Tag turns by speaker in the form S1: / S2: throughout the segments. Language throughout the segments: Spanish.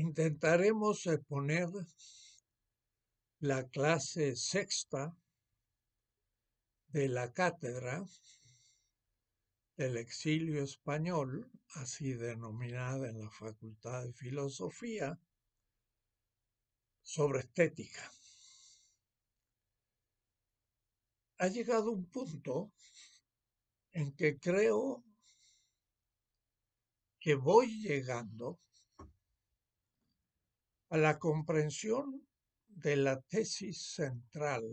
S1: Intentaremos exponer la clase sexta de la cátedra del exilio español, así denominada en la Facultad de Filosofía, sobre estética. Ha llegado un punto en que creo que voy llegando a la comprensión de la tesis central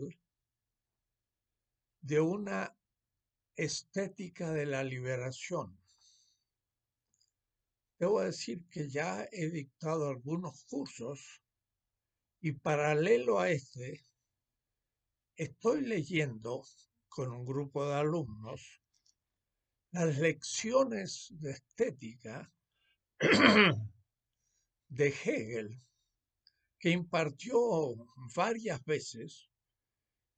S1: de una estética de la liberación. Debo decir que ya he dictado algunos cursos y paralelo a este, estoy leyendo con un grupo de alumnos las lecciones de estética de Hegel que impartió varias veces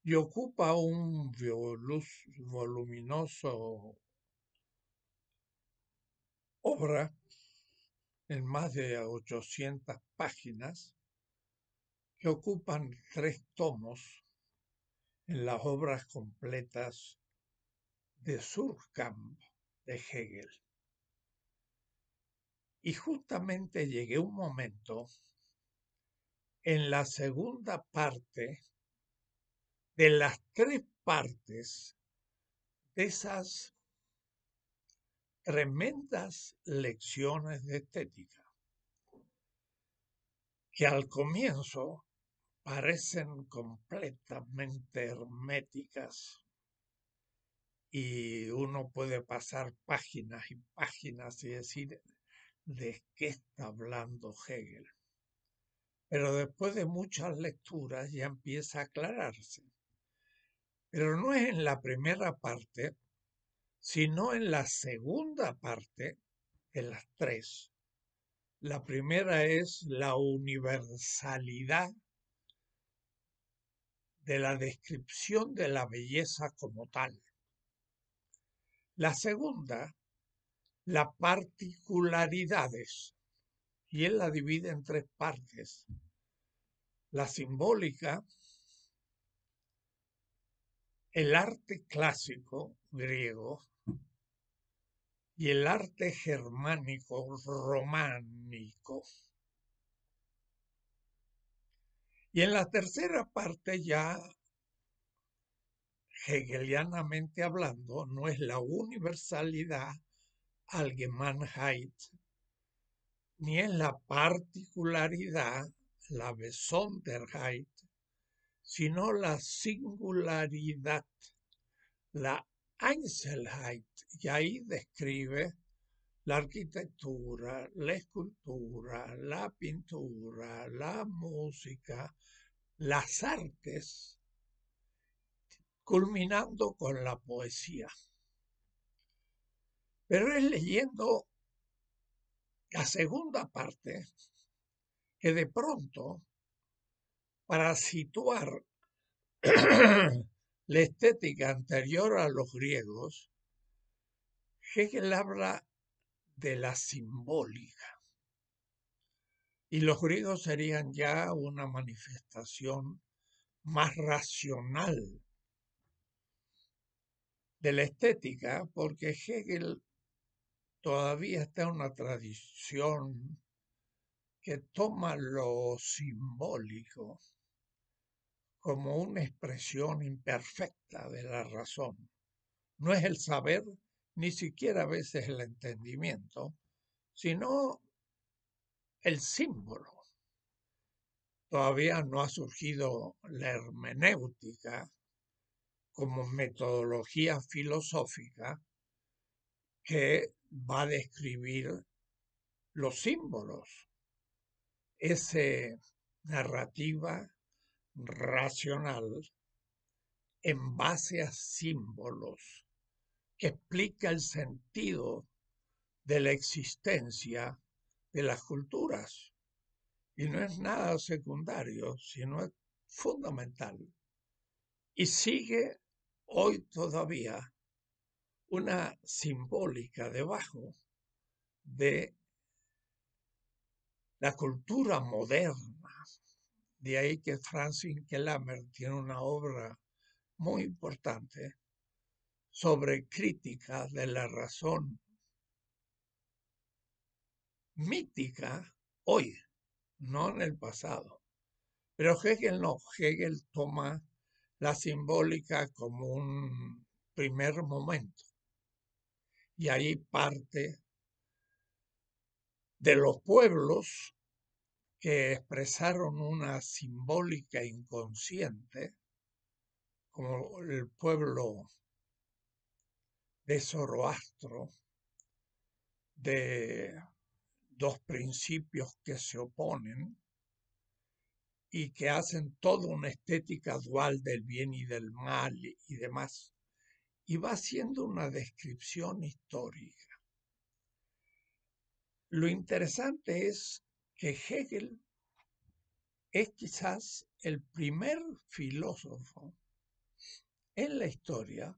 S1: y ocupa un voluminoso obra en más de 800 páginas que ocupan tres tomos en las obras completas de Surkamp de Hegel. Y justamente llegué un momento en la segunda parte de las tres partes de esas tremendas lecciones de estética que al comienzo parecen completamente herméticas y uno puede pasar páginas y páginas y decir de qué está hablando Hegel pero después de muchas lecturas ya empieza a aclararse. Pero no es en la primera parte, sino en la segunda parte, en las tres. La primera es la universalidad de la descripción de la belleza como tal. La segunda, las particularidades, y él la divide en tres partes la simbólica, el arte clásico griego y el arte germánico románico. Y en la tercera parte ya, hegelianamente hablando, no es la universalidad Allgemeinheit, ni es la particularidad la besonderheit, sino la singularidad, la Einzelheit, y ahí describe la arquitectura, la escultura, la pintura, la música, las artes, culminando con la poesía. Pero es leyendo la segunda parte que de pronto, para situar la estética anterior a los griegos, Hegel habla de la simbólica. Y los griegos serían ya una manifestación más racional de la estética, porque Hegel todavía está en una tradición que toma lo simbólico como una expresión imperfecta de la razón. No es el saber, ni siquiera a veces el entendimiento, sino el símbolo. Todavía no ha surgido la hermenéutica como metodología filosófica que va a describir los símbolos esa narrativa racional en base a símbolos que explica el sentido de la existencia de las culturas. Y no es nada secundario, sino fundamental. Y sigue hoy todavía una simbólica debajo de la cultura moderna. De ahí que Franz Kellammer tiene una obra muy importante sobre crítica de la razón mítica hoy, no en el pasado. Pero Hegel no, Hegel toma la simbólica como un primer momento y ahí parte de los pueblos que expresaron una simbólica inconsciente, como el pueblo de Zoroastro, de dos principios que se oponen y que hacen toda una estética dual del bien y del mal y demás. Y va haciendo una descripción histórica lo interesante es que Hegel es quizás el primer filósofo en la historia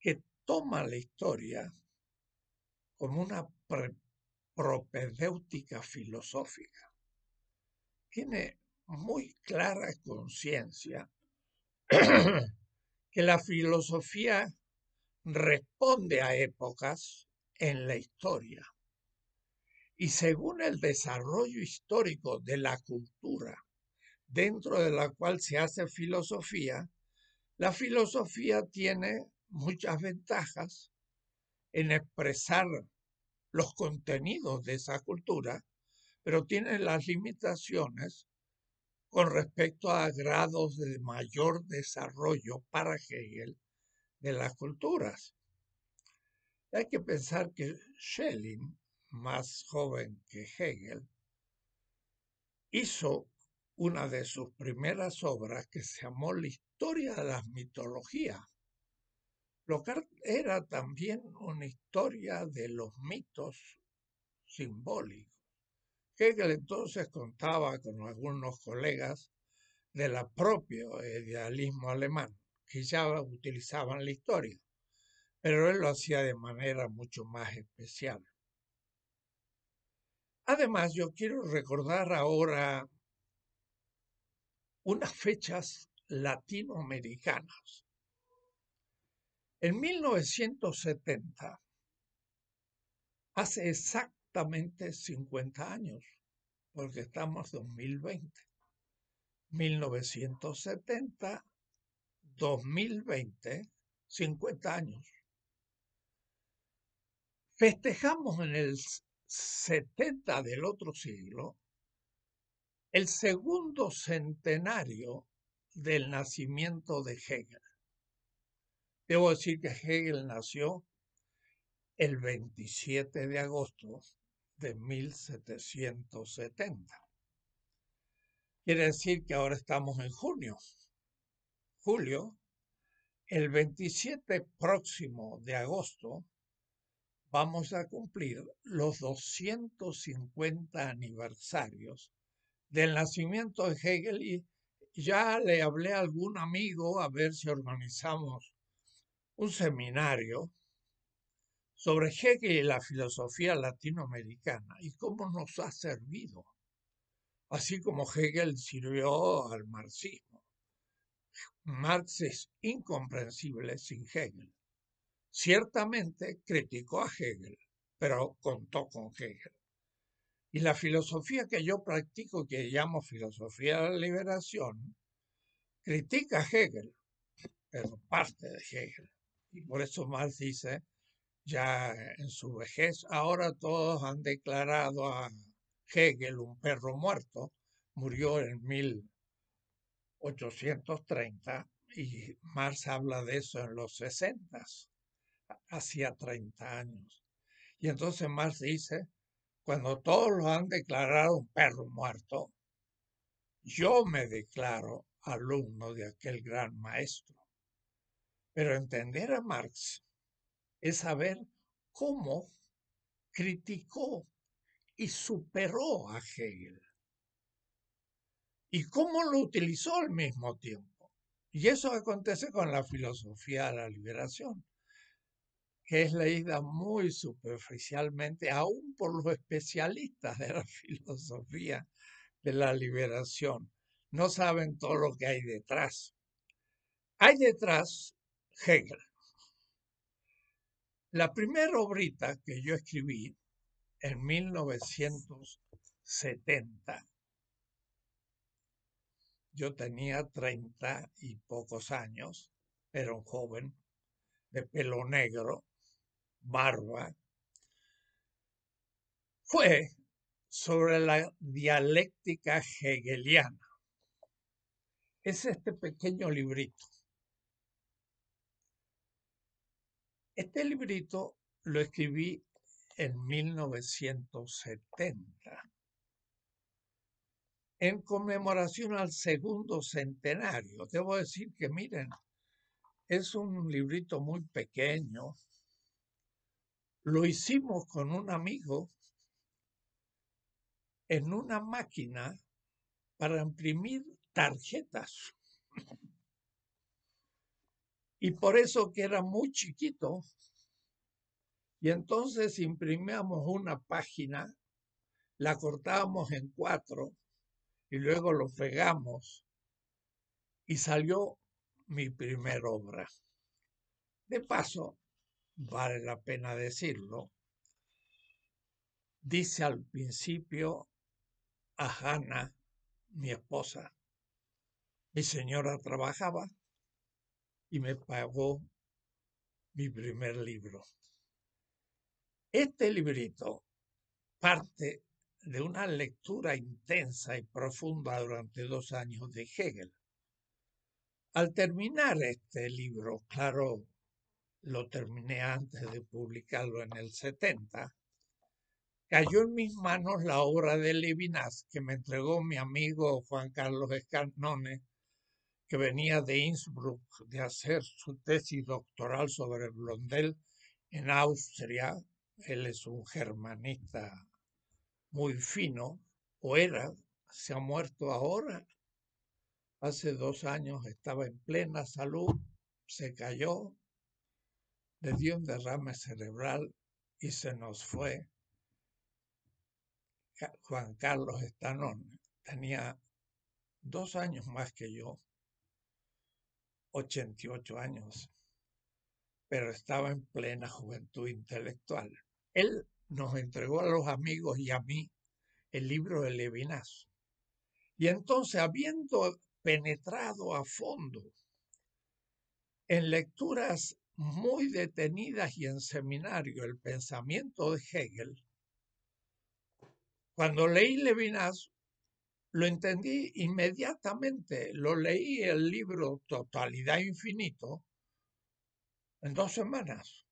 S1: que toma la historia como una propedéutica filosófica. Tiene muy clara conciencia que la filosofía responde a épocas en la historia y según el desarrollo histórico de la cultura, dentro de la cual se hace filosofía, la filosofía tiene muchas ventajas en expresar los contenidos de esa cultura, pero tiene las limitaciones con respecto a grados de mayor desarrollo para Hegel de las culturas. Hay que pensar que Schelling más joven que Hegel, hizo una de sus primeras obras que se llamó La historia de las mitologías, lo que era también una historia de los mitos simbólicos. Hegel entonces contaba con algunos colegas del propio idealismo alemán, que ya utilizaban la historia, pero él lo hacía de manera mucho más especial. Además, yo quiero recordar ahora unas fechas latinoamericanas. En 1970, hace exactamente 50 años, porque estamos en 2020. 1970, 2020, 50 años. Festejamos en el 70 del otro siglo, el segundo centenario del nacimiento de Hegel. Debo decir que Hegel nació el 27 de agosto de 1770. Quiere decir que ahora estamos en junio. Julio, el 27 próximo de agosto vamos a cumplir los 250 aniversarios del nacimiento de Hegel y ya le hablé a algún amigo a ver si organizamos un seminario sobre Hegel y la filosofía latinoamericana y cómo nos ha servido, así como Hegel sirvió al marxismo. Marx es incomprensible sin Hegel. Ciertamente criticó a Hegel, pero contó con Hegel. Y la filosofía que yo practico, que llamo filosofía de la liberación, critica a Hegel, pero parte de Hegel. Y por eso Marx dice, ya en su vejez, ahora todos han declarado a Hegel un perro muerto, murió en 1830 y Marx habla de eso en los sesentas hacía 30 años. Y entonces Marx dice, cuando todos lo han declarado un perro muerto, yo me declaro alumno de aquel gran maestro. Pero entender a Marx es saber cómo criticó y superó a Hegel y cómo lo utilizó al mismo tiempo. Y eso acontece con la filosofía de la liberación que es leída muy superficialmente, aún por los especialistas de la filosofía de la liberación. No saben todo lo que hay detrás. Hay detrás Hegel. La primera obrita que yo escribí en 1970, yo tenía treinta y pocos años, era un joven de pelo negro, barba, fue sobre la dialéctica hegeliana. Es este pequeño librito. Este librito lo escribí en 1970, en conmemoración al segundo centenario. Debo decir que, miren, es un librito muy pequeño, lo hicimos con un amigo en una máquina para imprimir tarjetas. Y por eso que era muy chiquito. Y entonces imprimíamos una página, la cortábamos en cuatro y luego lo pegamos. Y salió mi primera obra. De paso, vale la pena decirlo, dice al principio a Hannah, mi esposa, mi señora trabajaba y me pagó mi primer libro. Este librito parte de una lectura intensa y profunda durante dos años de Hegel. Al terminar este libro, claro, lo terminé antes de publicarlo en el 70, cayó en mis manos la obra de Levinas que me entregó mi amigo Juan Carlos Escarnone, que venía de Innsbruck de hacer su tesis doctoral sobre Blondel en Austria. Él es un germanista muy fino, o era, se ha muerto ahora. Hace dos años estaba en plena salud, se cayó, le dio un derrame cerebral y se nos fue Juan Carlos Estanón. Tenía dos años más que yo, 88 años, pero estaba en plena juventud intelectual. Él nos entregó a los amigos y a mí el libro de Levinas. Y entonces, habiendo penetrado a fondo en lecturas muy detenidas y en seminario el pensamiento de Hegel, cuando leí Levinas, lo entendí inmediatamente, lo leí el libro Totalidad Infinito en dos semanas.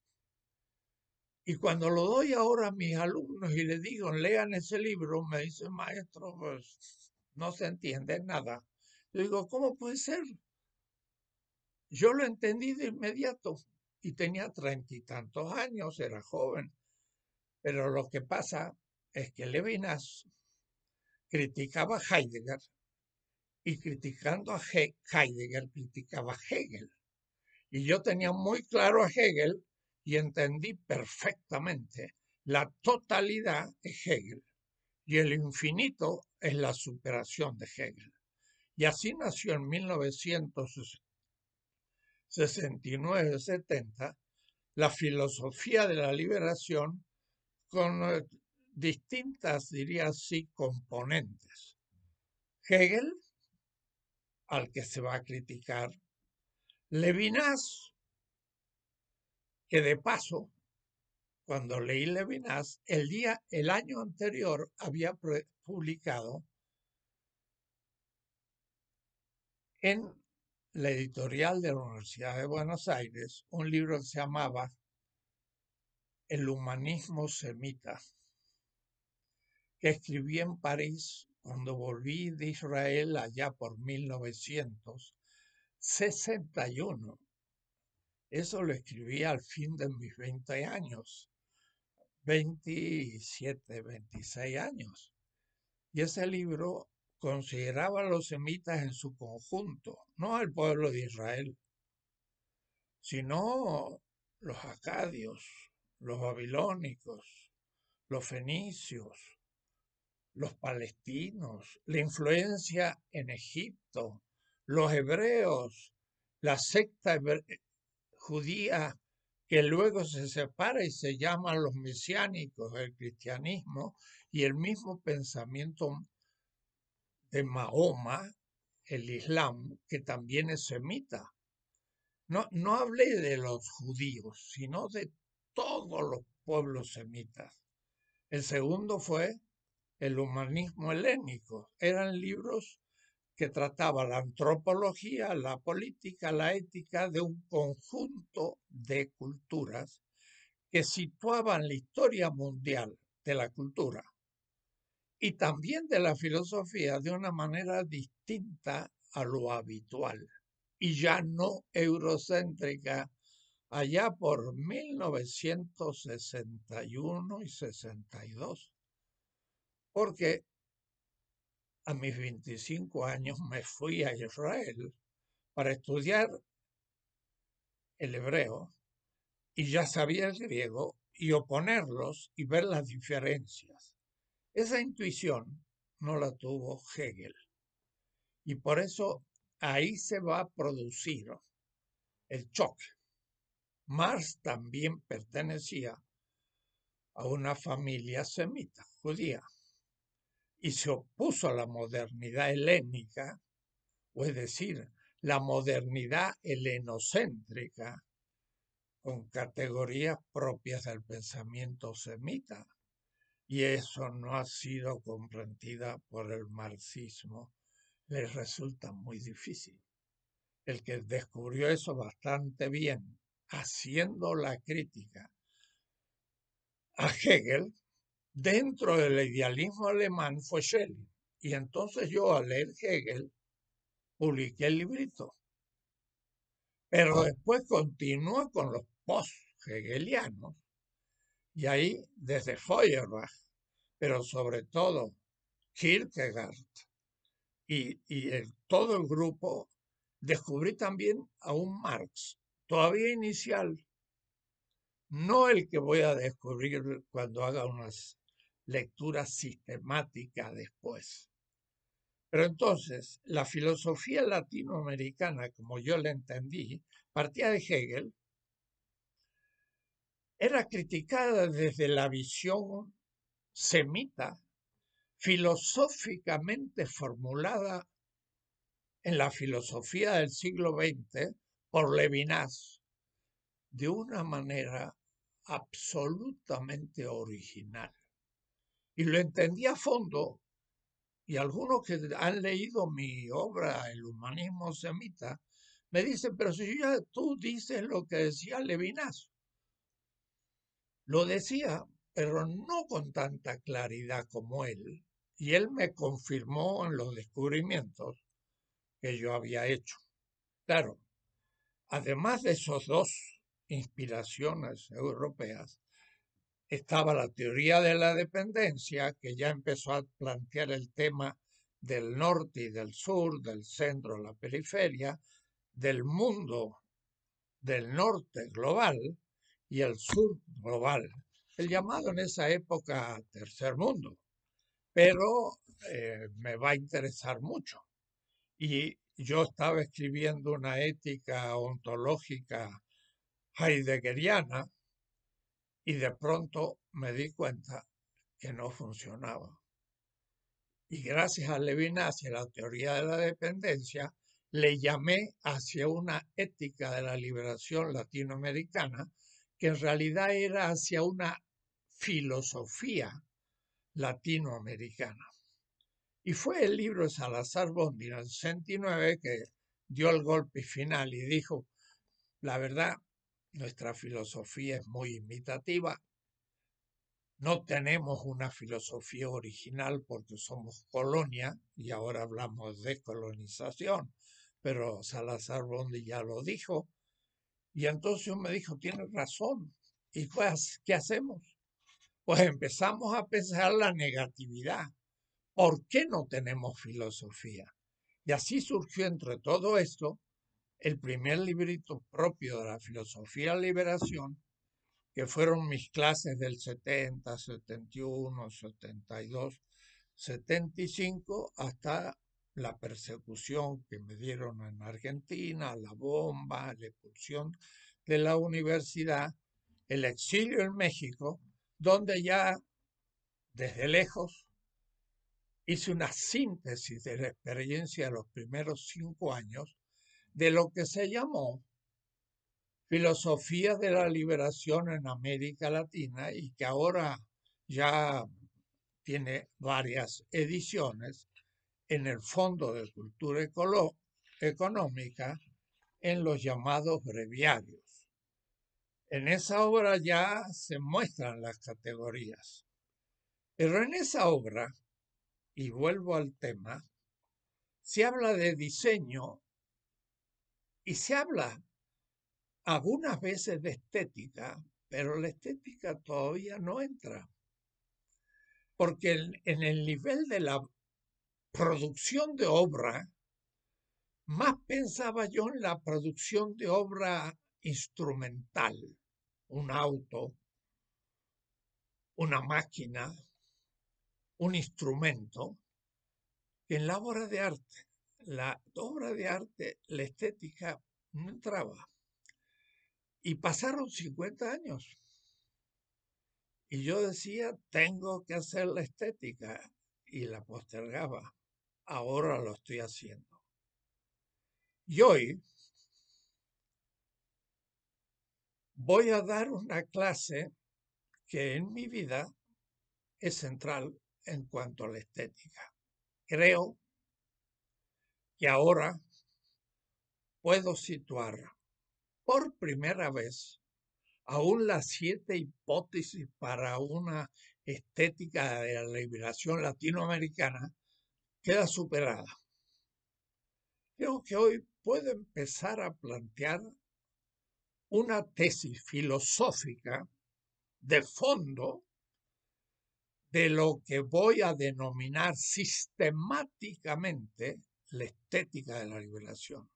S1: Y cuando lo doy ahora a mis alumnos y les digo, lean ese libro, me dicen, maestro, pues no se entiende nada. Yo digo, ¿cómo puede ser? Yo lo entendí de inmediato y tenía treinta y tantos años, era joven. Pero lo que pasa es que Levinas criticaba a Heidegger y criticando a Heidegger criticaba a Hegel. Y yo tenía muy claro a Hegel y entendí perfectamente la totalidad de Hegel y el infinito es la superación de Hegel. Y así nació en 1960 69-70, la filosofía de la liberación con eh, distintas, diría así, componentes. Hegel, al que se va a criticar, Levinas, que de paso, cuando leí Levinas, el, día, el año anterior había publicado en la editorial de la Universidad de Buenos Aires un libro que se llamaba El humanismo semita, que escribí en París cuando volví de Israel allá por 1961. Eso lo escribí al fin de mis 20 años, 27, 26 años. Y ese libro consideraba a los semitas en su conjunto, no al pueblo de Israel, sino los acadios, los babilónicos, los fenicios, los palestinos, la influencia en Egipto, los hebreos, la secta judía que luego se separa y se llama los mesiánicos, el cristianismo y el mismo pensamiento de Mahoma, el Islam, que también es semita. No, no hablé de los judíos, sino de todos los pueblos semitas. El segundo fue el humanismo helénico. Eran libros que trataban la antropología, la política, la ética de un conjunto de culturas que situaban la historia mundial de la cultura y también de la filosofía de una manera distinta a lo habitual y ya no eurocéntrica allá por 1961 y 62. Porque a mis 25 años me fui a Israel para estudiar el hebreo y ya sabía el griego y oponerlos y ver las diferencias. Esa intuición no la tuvo Hegel. Y por eso ahí se va a producir el choque. Marx también pertenecía a una familia semita, judía, y se opuso a la modernidad helénica, o es decir, la modernidad helenocéntrica, con categorías propias del pensamiento semita y eso no ha sido comprendida por el marxismo, les resulta muy difícil. El que descubrió eso bastante bien, haciendo la crítica a Hegel, dentro del idealismo alemán fue Schelling. Y entonces yo al leer Hegel, publiqué el librito. Pero ah. después continúa con los post-hegelianos y ahí, desde Feuerbach pero sobre todo Kierkegaard y, todo el grupo, descubrí también a un Marx, todavía inicial, no el que voy a descubrir cuando haga unas lecturas sistemáticas después. Pero entonces, la filosofía latinoamericana, como yo la entendí, partía de Hegel, era criticada desde la visión semita, filosóficamente formulada en la filosofía del siglo XX por Levinas de una manera absolutamente original. Y lo entendí a fondo, y algunos que han leído mi obra, El humanismo semita, me dicen, pero si ya tú dices lo que decía Levinas, lo decía pero no con tanta claridad como él. Y él me confirmó en los descubrimientos que yo había hecho. Claro, además de esos dos inspiraciones europeas, estaba la teoría de la dependencia, que ya empezó a plantear el tema del norte y del sur, del centro a la periferia, del mundo del norte global y el sur global el llamado en esa época tercer mundo, pero eh, me va a interesar mucho. Y yo estaba escribiendo una ética ontológica heideggeriana y de pronto me di cuenta que no funcionaba. Y gracias a Levinas y a la teoría de la dependencia, le llamé hacia una ética de la liberación latinoamericana, que en realidad era hacia una filosofía latinoamericana. Y fue el libro de Salazar Bondi en el 69 que dio el golpe final y dijo, la verdad, nuestra filosofía es muy imitativa, no tenemos una filosofía original porque somos colonia y ahora hablamos de colonización, pero Salazar Bondi ya lo dijo. Y entonces me dijo, tienes razón, ¿y qué hacemos? pues empezamos a pensar la negatividad. ¿Por qué no tenemos filosofía? Y así surgió entre todo esto el primer librito propio de la filosofía liberación, que fueron mis clases del 70, 71, 72, 75, hasta la persecución que me dieron en Argentina, la bomba, la expulsión de la universidad, el exilio en México donde ya desde lejos hice una síntesis de la experiencia de los primeros cinco años de lo que se llamó filosofía de la liberación en América Latina y que ahora ya tiene varias ediciones en el Fondo de Cultura Económica en los llamados breviarios. En esa obra ya se muestran las categorías. Pero en esa obra, y vuelvo al tema, se habla de diseño y se habla algunas veces de estética, pero la estética todavía no entra. Porque en, el nivel de la producción de obra, más pensaba yo en la producción de obra instrumental, un auto, una máquina, un instrumento, que en la obra de arte, la obra de arte, la estética, no entraba. Y pasaron 50 años. Y yo decía, tengo que hacer la estética. Y la postergaba. Ahora lo estoy haciendo. Y hoy, voy a dar una clase que en mi vida es central en cuanto a la estética. Creo que ahora puedo situar por primera vez aún las siete hipótesis para una estética de la liberación latinoamericana queda superada. Creo que hoy puedo empezar a plantear una tesis filosófica de fondo de lo que voy a denominar sistemáticamente la estética de la liberación.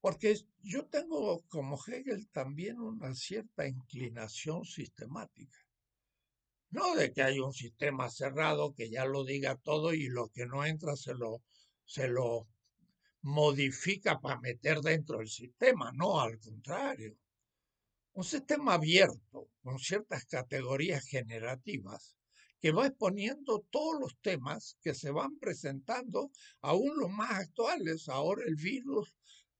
S1: Porque yo tengo, como Hegel, también una cierta inclinación sistemática. No de que hay un sistema cerrado que ya lo diga todo y lo que no entra se lo, se lo modifica para meter dentro del sistema, no, al contrario. Un sistema abierto, con ciertas categorías generativas, que va exponiendo todos los temas que se van presentando, aún los más actuales. Ahora el virus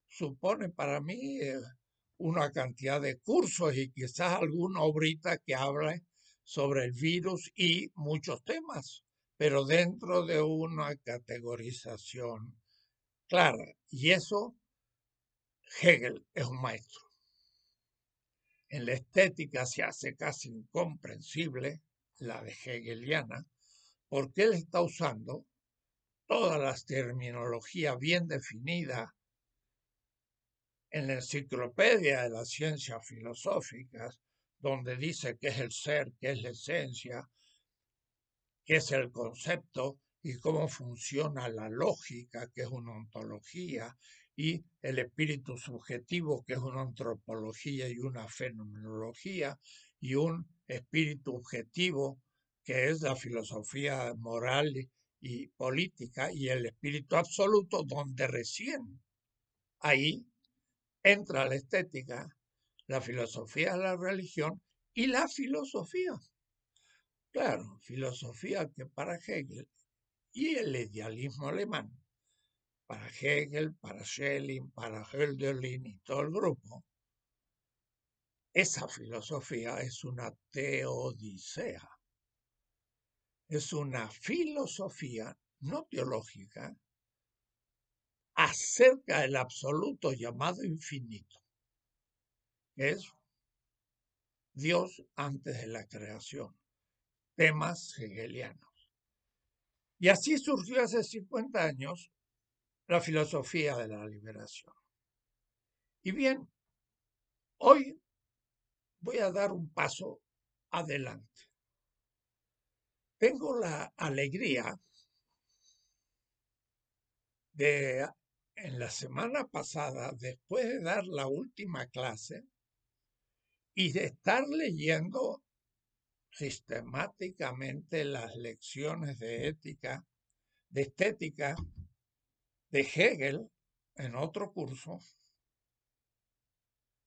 S1: supone para mí eh, una cantidad de cursos y quizás alguna obrita que hable sobre el virus y muchos temas, pero dentro de una categorización Claro, Y eso Hegel es un maestro. En la estética se hace casi incomprensible la de hegeliana, porque él está usando todas las terminologías bien definidas en la enciclopedia de las ciencias filosóficas, donde dice qué es el ser, qué es la esencia, qué es el concepto, y cómo funciona la lógica, que es una ontología, y el espíritu subjetivo, que es una antropología y una fenomenología, y un espíritu objetivo, que es la filosofía moral y política, y el espíritu absoluto, donde recién ahí entra la estética, la filosofía, la religión y la filosofía. Claro, filosofía que para Hegel y el idealismo alemán, para Hegel, para Schelling, para Hölderlin y todo el grupo, esa filosofía es una teodicea. Es una filosofía no teológica acerca del absoluto llamado infinito, es Dios antes de la creación, temas hegelianos. Y así surgió hace 50 años la filosofía de la liberación. Y bien, hoy voy a dar un paso adelante. Tengo la alegría de, en la semana pasada, después de dar la última clase, y de estar leyendo sistemáticamente las lecciones de ética, de estética de Hegel en otro curso,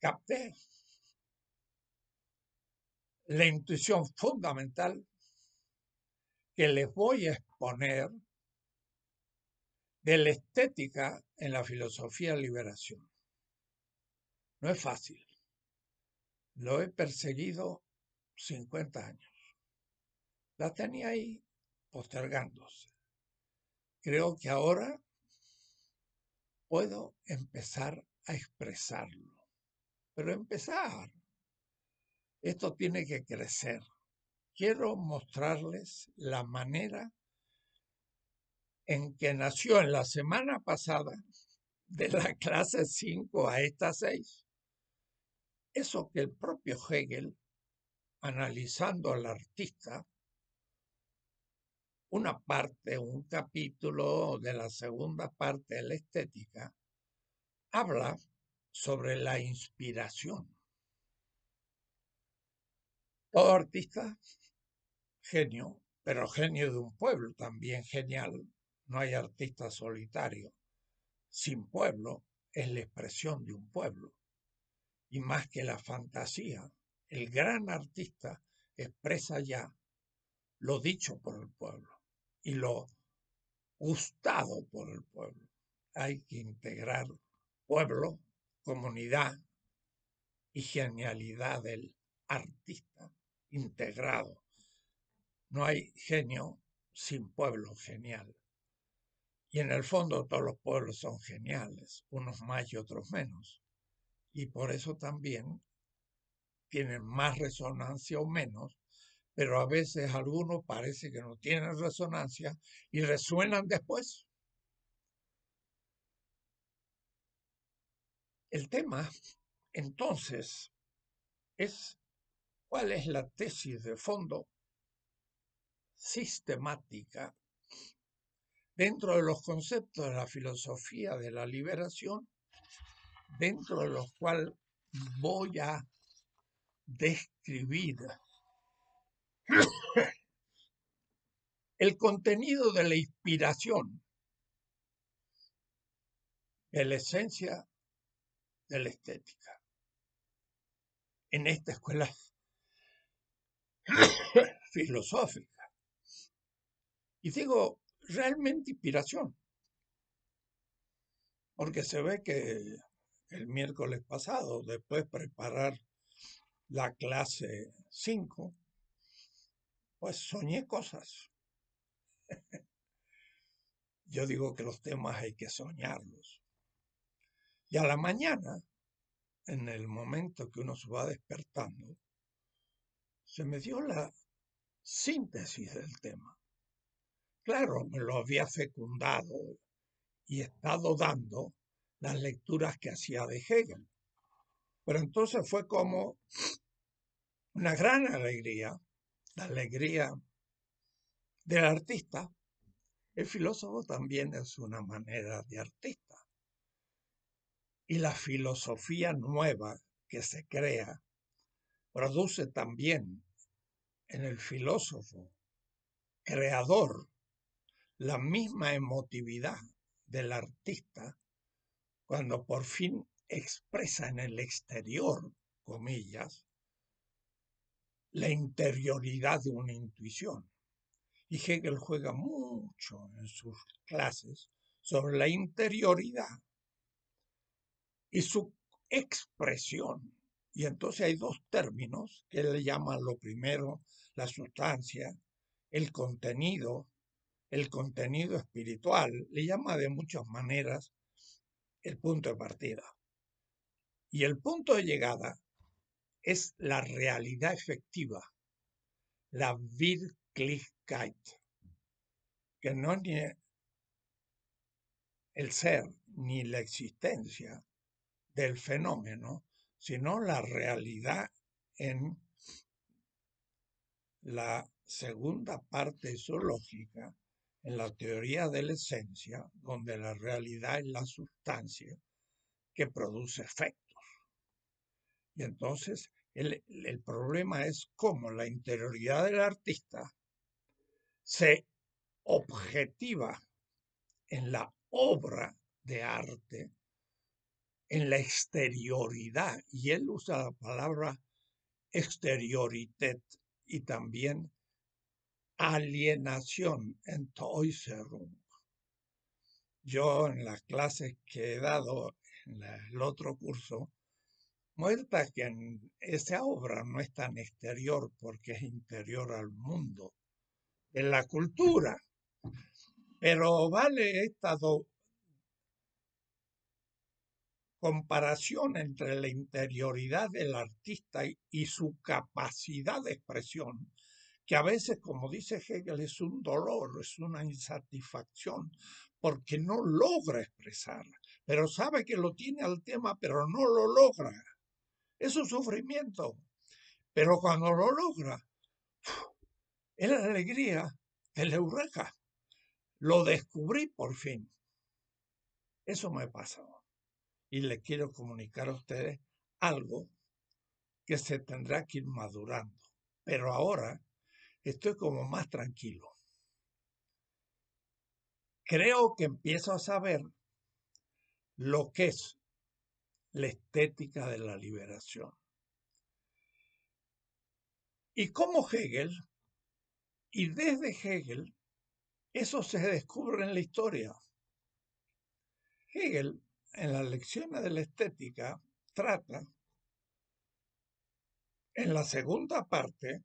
S1: capté la intuición fundamental que les voy a exponer de la estética en la filosofía de liberación. No es fácil. Lo he perseguido 50 años. La tenía ahí postergándose. Creo que ahora puedo empezar a expresarlo. Pero empezar. Esto tiene que crecer. Quiero mostrarles la manera en que nació en la semana pasada de la clase 5 a esta 6. Eso que el propio Hegel analizando al artista, una parte, un capítulo de la segunda parte de la estética, habla sobre la inspiración. Todo artista, genio, pero genio de un pueblo también genial. No hay artista solitario. Sin pueblo es la expresión de un pueblo. Y más que la fantasía, el gran artista expresa ya lo dicho por el pueblo y lo gustado por el pueblo. Hay que integrar pueblo, comunidad y genialidad del artista integrado. No hay genio sin pueblo genial. Y en el fondo todos los pueblos son geniales, unos más y otros menos. Y por eso también tienen más resonancia o menos, pero a veces algunos parece que no tienen resonancia y resuenan después. El tema, entonces, es cuál es la tesis de fondo sistemática dentro de los conceptos de la filosofía de la liberación, dentro de los cuales voy a describida. El contenido de la inspiración es la esencia de la estética. En esta escuela filosófica. Y digo, realmente inspiración. Porque se ve que el miércoles pasado, después preparar la clase 5, pues soñé cosas. Yo digo que los temas hay que soñarlos. Y a la mañana, en el momento que uno se va despertando, se me dio la síntesis del tema. Claro, me lo había fecundado y estado dando las lecturas que hacía de Hegel. Pero entonces fue como una gran alegría, la alegría del artista. El filósofo también es una manera de artista. Y la filosofía nueva que se crea produce también en el filósofo creador la misma emotividad del artista cuando por fin expresa en el exterior, comillas, la interioridad de una intuición. Y Hegel juega mucho en sus clases sobre la interioridad y su expresión. Y entonces hay dos términos que él llama lo primero la sustancia, el contenido, el contenido espiritual. Le llama de muchas maneras el punto de partida. Y el punto de llegada es la realidad efectiva, la Wirklichkeit, que no es el ser ni la existencia del fenómeno, sino la realidad en la segunda parte zoológica, en la teoría de la esencia, donde la realidad es la sustancia que produce efecto. Y entonces el, problema es cómo la interioridad del artista se objetiva en la obra de arte, en la exterioridad. Y él usa la palabra exterioritet y también alienación, en Teuserung. Yo en las clases que he dado en el otro curso, Muerta que en esa obra no es tan exterior porque es interior al mundo, en la cultura. Pero vale esta comparación entre la interioridad del artista y, su capacidad de expresión, que a veces, como dice Hegel, es un dolor, es una insatisfacción, porque no logra expresar. pero sabe que lo tiene al tema, pero no lo logra es un sufrimiento. Pero cuando lo logra, es la alegría la eureka. Lo descubrí por fin. Eso me pasado. Y le quiero comunicar a ustedes algo que se tendrá que ir madurando. Pero ahora estoy como más tranquilo. Creo que empiezo a saber lo que es la estética de la liberación. Y como Hegel, y desde Hegel, eso se descubre en la historia. Hegel, en las lecciones de la estética, trata, en la segunda parte,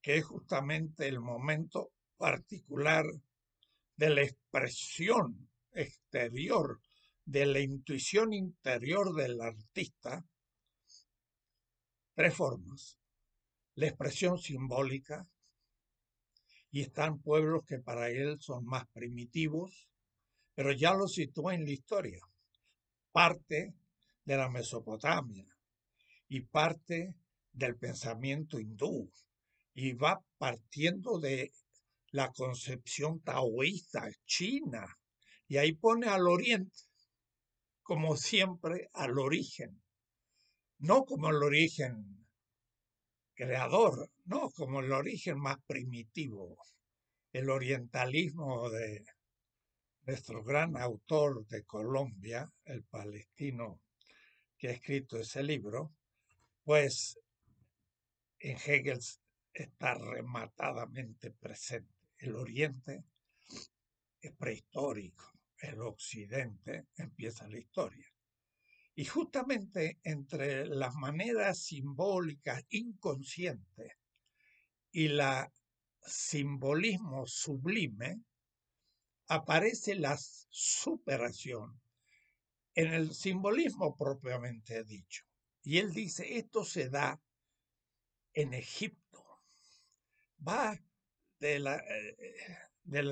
S1: que es justamente el momento particular de la expresión exterior de la intuición interior del artista tres formas. La expresión simbólica, y están pueblos que para él son más primitivos, pero ya lo sitúa en la historia, parte de la Mesopotamia y parte del pensamiento hindú, y va partiendo de la concepción taoísta china, y ahí pone al oriente como siempre, al origen, no como el origen creador, no como el origen más primitivo, el orientalismo de nuestro gran autor de Colombia, el palestino que ha escrito ese libro, pues en Hegel está rematadamente presente. El oriente es prehistórico, el occidente, empieza la historia. Y justamente entre las maneras simbólicas inconscientes y la simbolismo sublime, aparece la superación en el simbolismo propiamente dicho. Y él dice, esto se da en Egipto. Va de la, eh, de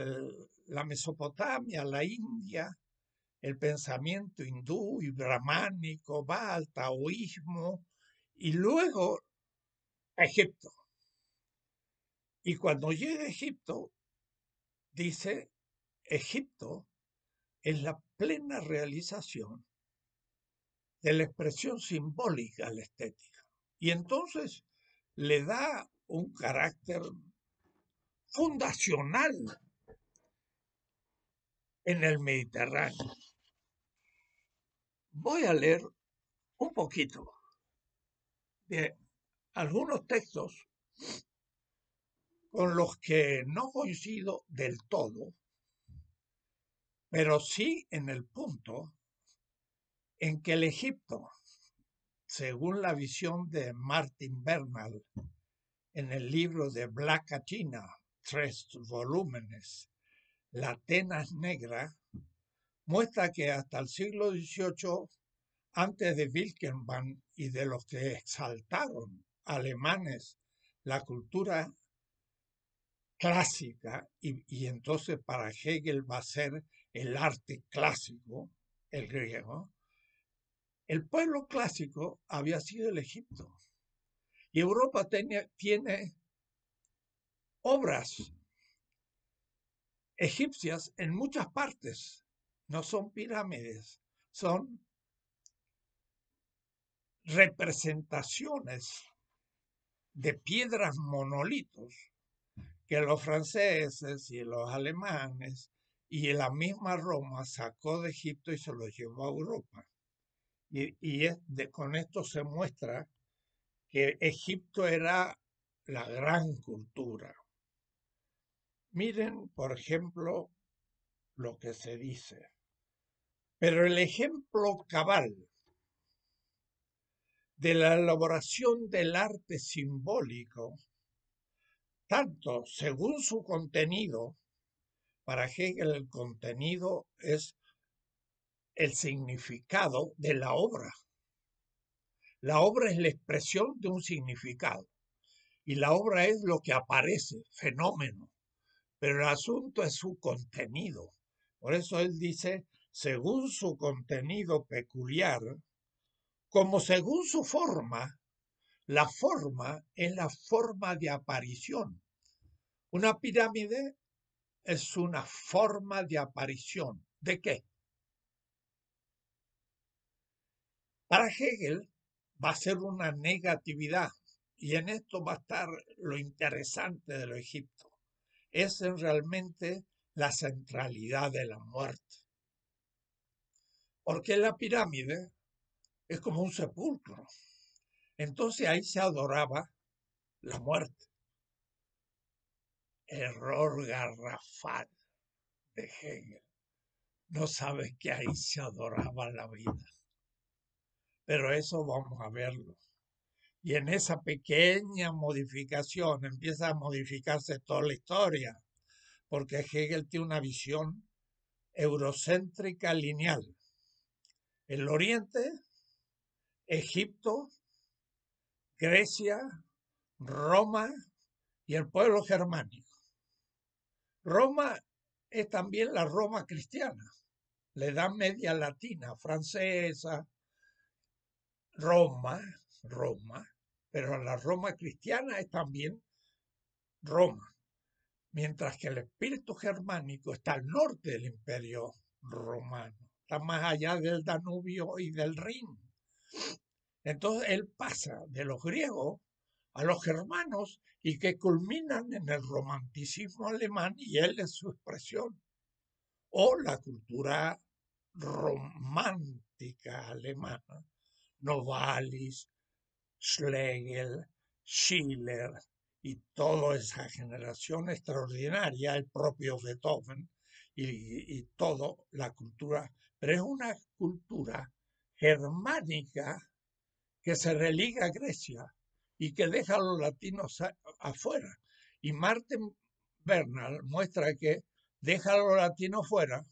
S1: la Mesopotamia, la India, el pensamiento hindú y brahmánico, va al taoísmo y luego a Egipto. Y cuando llega a Egipto, dice, Egipto es la plena realización de la expresión simbólica la estética. Y entonces le da un carácter fundacional en el Mediterráneo. Voy a leer un poquito de algunos textos con los que no coincido del todo, pero sí en el punto en que el Egipto, según la visión de Martin Bernal en el libro de Black China, tres volúmenes, La Atenas Negra, muestra que hasta el siglo XVIII, antes de Wilkenmann y de los que exaltaron alemanes la cultura clásica, y, entonces para Hegel va a ser el arte clásico, el griego, el pueblo clásico había sido el Egipto. Y Europa tiene obras egipcias en muchas partes. No son pirámides, son representaciones de piedras monolitos que los franceses y los alemanes y la misma Roma sacó de Egipto y se los llevó a Europa. Y, con esto se muestra que Egipto era la gran cultura. Miren, por ejemplo, lo que se dice. Pero el ejemplo cabal de la elaboración del arte simbólico, tanto según su contenido, para Hegel el contenido es el significado de la obra. La obra es la expresión de un significado y la obra es lo que aparece, fenómeno. Pero el asunto es su contenido. Por eso él dice, según su contenido peculiar, como según su forma, la forma es la forma de aparición. Una pirámide es una forma de aparición. ¿De qué? Para Hegel va a ser una negatividad y en esto va a estar lo interesante de lo Egipto es realmente la centralidad de la muerte. Porque la pirámide es como un sepulcro. Entonces ahí se adoraba la muerte. Error garrafal de Hegel. No sabes que ahí se adoraba la vida. Pero eso vamos a verlo. Y en esa pequeña modificación empieza a modificarse toda la historia, porque Hegel tiene una visión eurocéntrica lineal. El Oriente, Egipto, Grecia, Roma y el pueblo germánico. Roma es también la Roma cristiana, la Edad Media Latina, francesa, Roma, Roma, pero la Roma cristiana es también Roma, mientras que el espíritu germánico está al norte del imperio romano, está más allá del Danubio y del Rin. Entonces él pasa de los griegos a los germanos y que culminan en el romanticismo alemán y él es su expresión, o la cultura romántica alemana, Novalis, Schlegel, Schiller y toda esa generación extraordinaria, el propio Beethoven y, toda la cultura, pero es una cultura germánica que se religa a Grecia y que deja a los latinos afuera. Y Martin Bernal muestra que deja a los latinos fuera,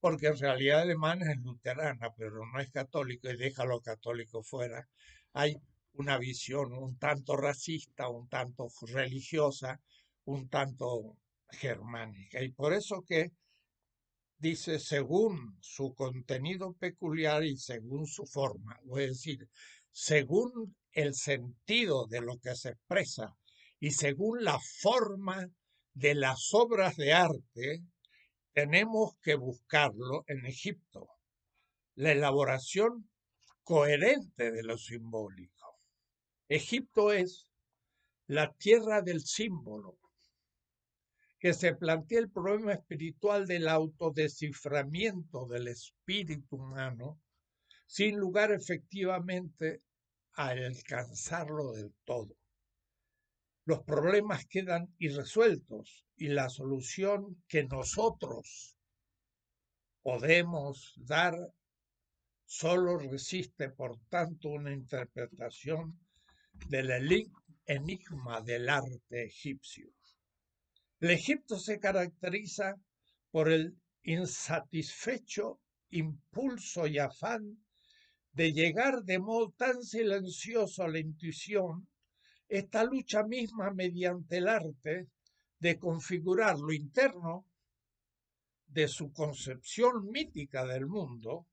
S1: porque en realidad Alemania es luterana, pero no es católico y deja a los católicos fuera hay una visión un tanto racista, un tanto religiosa, un tanto germánica. Y por eso que dice, según su contenido peculiar y según su forma, es decir, según el sentido de lo que se expresa y según la forma de las obras de arte, tenemos que buscarlo en Egipto. La elaboración coherente de lo simbólico. Egipto es la tierra del símbolo, que se plantea el problema espiritual del autodesciframiento del espíritu humano, sin lugar efectivamente a alcanzarlo del todo. Los problemas quedan irresueltos y la solución que nosotros podemos dar Solo resiste, por tanto, una interpretación del enigma del arte egipcio. El Egipto se caracteriza por el insatisfecho impulso y afán de llegar de modo tan silencioso a la intuición, esta lucha misma mediante el arte de configurar lo interno de su concepción mítica del mundo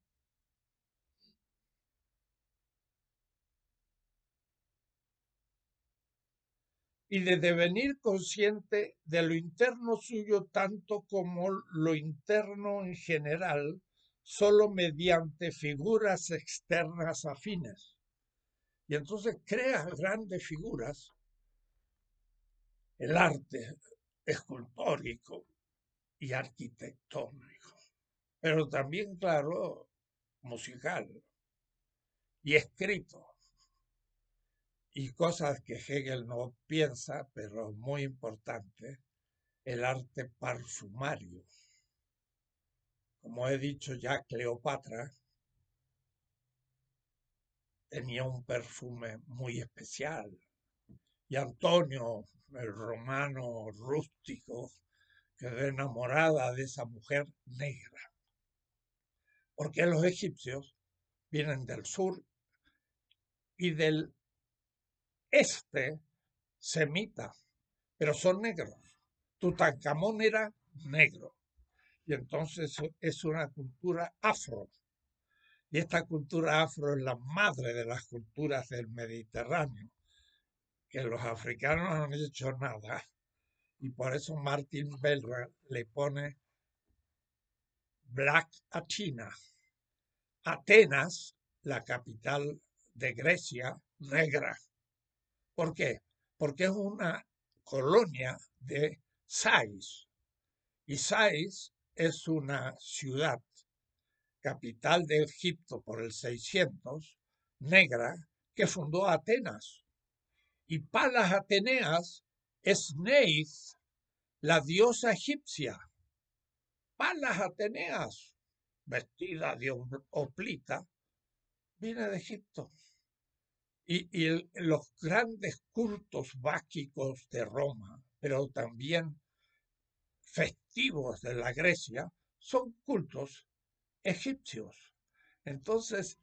S1: y de devenir consciente de lo interno suyo tanto como lo interno en general, solo mediante figuras externas afines. Y entonces crea grandes figuras, el arte escultórico y arquitectónico, pero también, claro, musical y escrito y cosas que Hegel no piensa, pero muy importante, el arte parfumario. Como he dicho ya, Cleopatra tenía un perfume muy especial. Y Antonio, el romano rústico, quedó enamorada de esa mujer negra. Porque los egipcios vienen del sur y del este semita, pero son negros. Tutankamón era negro. Y entonces es una cultura afro. Y esta cultura afro es la madre de las culturas del Mediterráneo, que los africanos no han hecho nada. Y por eso Martin Belra le pone Black China. Atenas, la capital de Grecia, negra. ¿Por qué? Porque es una colonia de Sais. Y Sais es una ciudad, capital de Egipto por el 600, negra, que fundó Atenas. Y Palas Ateneas es Neith, la diosa egipcia. Palas Ateneas, vestida de oplita, viene de Egipto y, los grandes cultos báquicos de Roma, pero también festivos de la Grecia, son cultos egipcios. Entonces,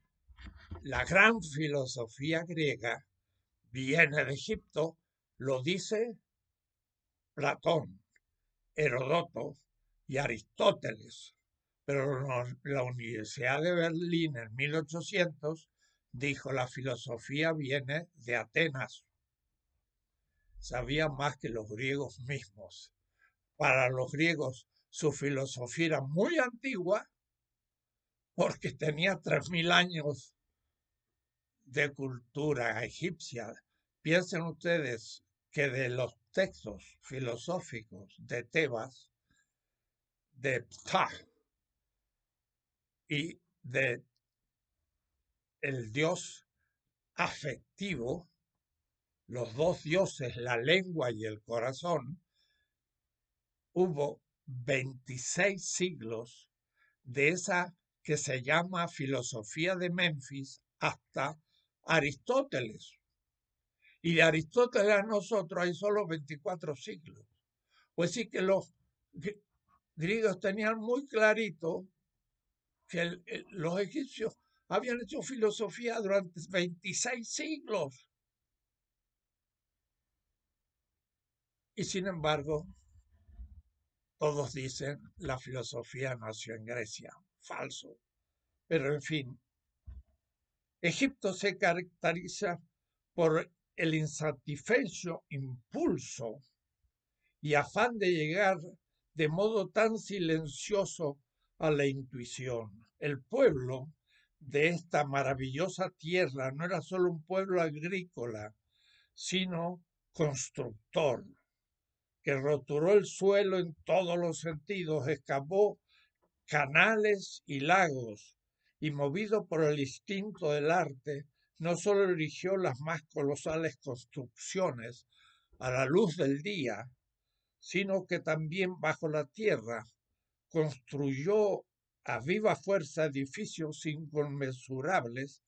S1: la gran filosofía griega viene de Egipto, lo dice Platón, Heródoto y Aristóteles, pero la Universidad de Berlín en 1800 dijo, la filosofía viene de Atenas. Sabía más que los griegos mismos. Para los griegos su filosofía era muy antigua porque tenía 3.000 años de cultura egipcia. Piensen ustedes que de los textos filosóficos de Tebas, de Ptah y de el dios afectivo, los dos dioses, la lengua y el corazón, hubo 26 siglos de esa que se llama filosofía de Memphis hasta Aristóteles. Y de Aristóteles a nosotros hay solo 24 siglos. Pues sí que los griegos tenían muy clarito que los egipcios habían hecho filosofía durante 26 siglos. Y sin embargo, todos dicen, la filosofía nació en Grecia. Falso. Pero en fin, Egipto se caracteriza por el insatisfecho impulso y afán de llegar de modo tan silencioso a la intuición. El pueblo de esta maravillosa tierra no era solo un pueblo agrícola, sino constructor, que roturó el suelo en todos los sentidos, excavó canales y lagos, y movido por el instinto del arte, no solo erigió las más colosales construcciones a la luz del día, sino que también bajo la tierra construyó a viva fuerza edificios inconmensurables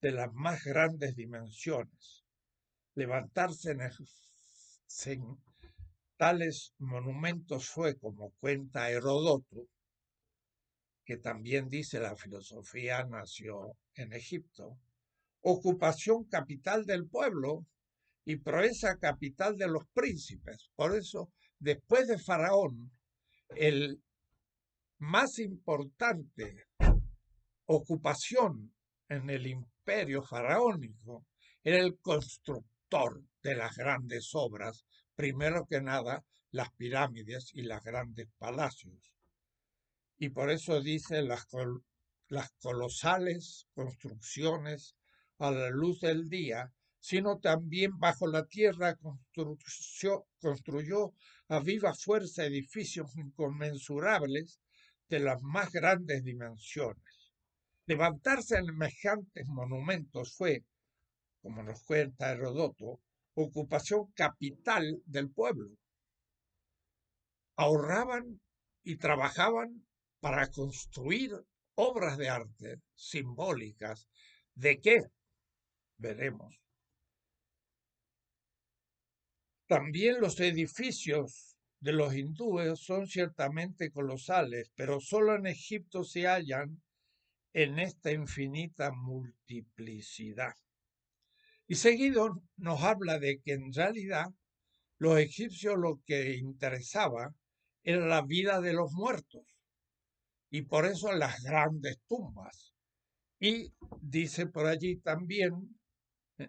S1: de las más grandes dimensiones. Levantarse en, tales monumentos fue, como cuenta Herodoto, que también dice la filosofía nació en Egipto, ocupación capital del pueblo y proeza capital de los príncipes. Por eso, después de Faraón, el más importante ocupación en el imperio faraónico era el constructor de las grandes obras, primero que nada las pirámides y los grandes palacios. Y por eso dice las, colosales construcciones a la luz del día, sino también bajo la tierra construyó, construyó a viva fuerza edificios inconmensurables de las más grandes dimensiones. Levantarse en semejantes monumentos fue, como nos cuenta Herodoto, ocupación capital del pueblo. Ahorraban y trabajaban para construir obras de arte simbólicas. ¿De qué? Veremos. También los edificios de los hindúes son ciertamente colosales, pero solo en Egipto se hallan en esta infinita multiplicidad. Y seguido nos habla de que en realidad los egipcios lo que interesaba era la vida de los muertos y por eso las grandes tumbas. Y dice por allí también eh,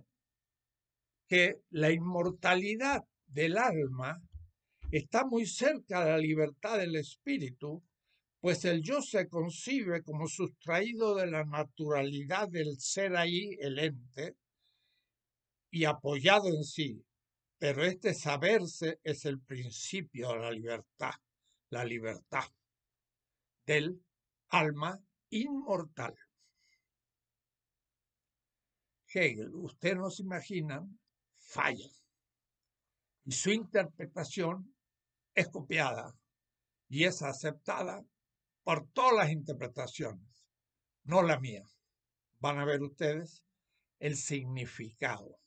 S1: que la inmortalidad del alma está muy cerca de la libertad del espíritu, pues el yo se concibe como sustraído de la naturalidad del ser ahí, el ente, y apoyado en sí. Pero este saberse es el principio de la libertad, la libertad del alma inmortal. Hegel, usted no se imagina, falla. Y su interpretación es copiada y es aceptada por todas las interpretaciones, no la mía. Van a ver ustedes el significado.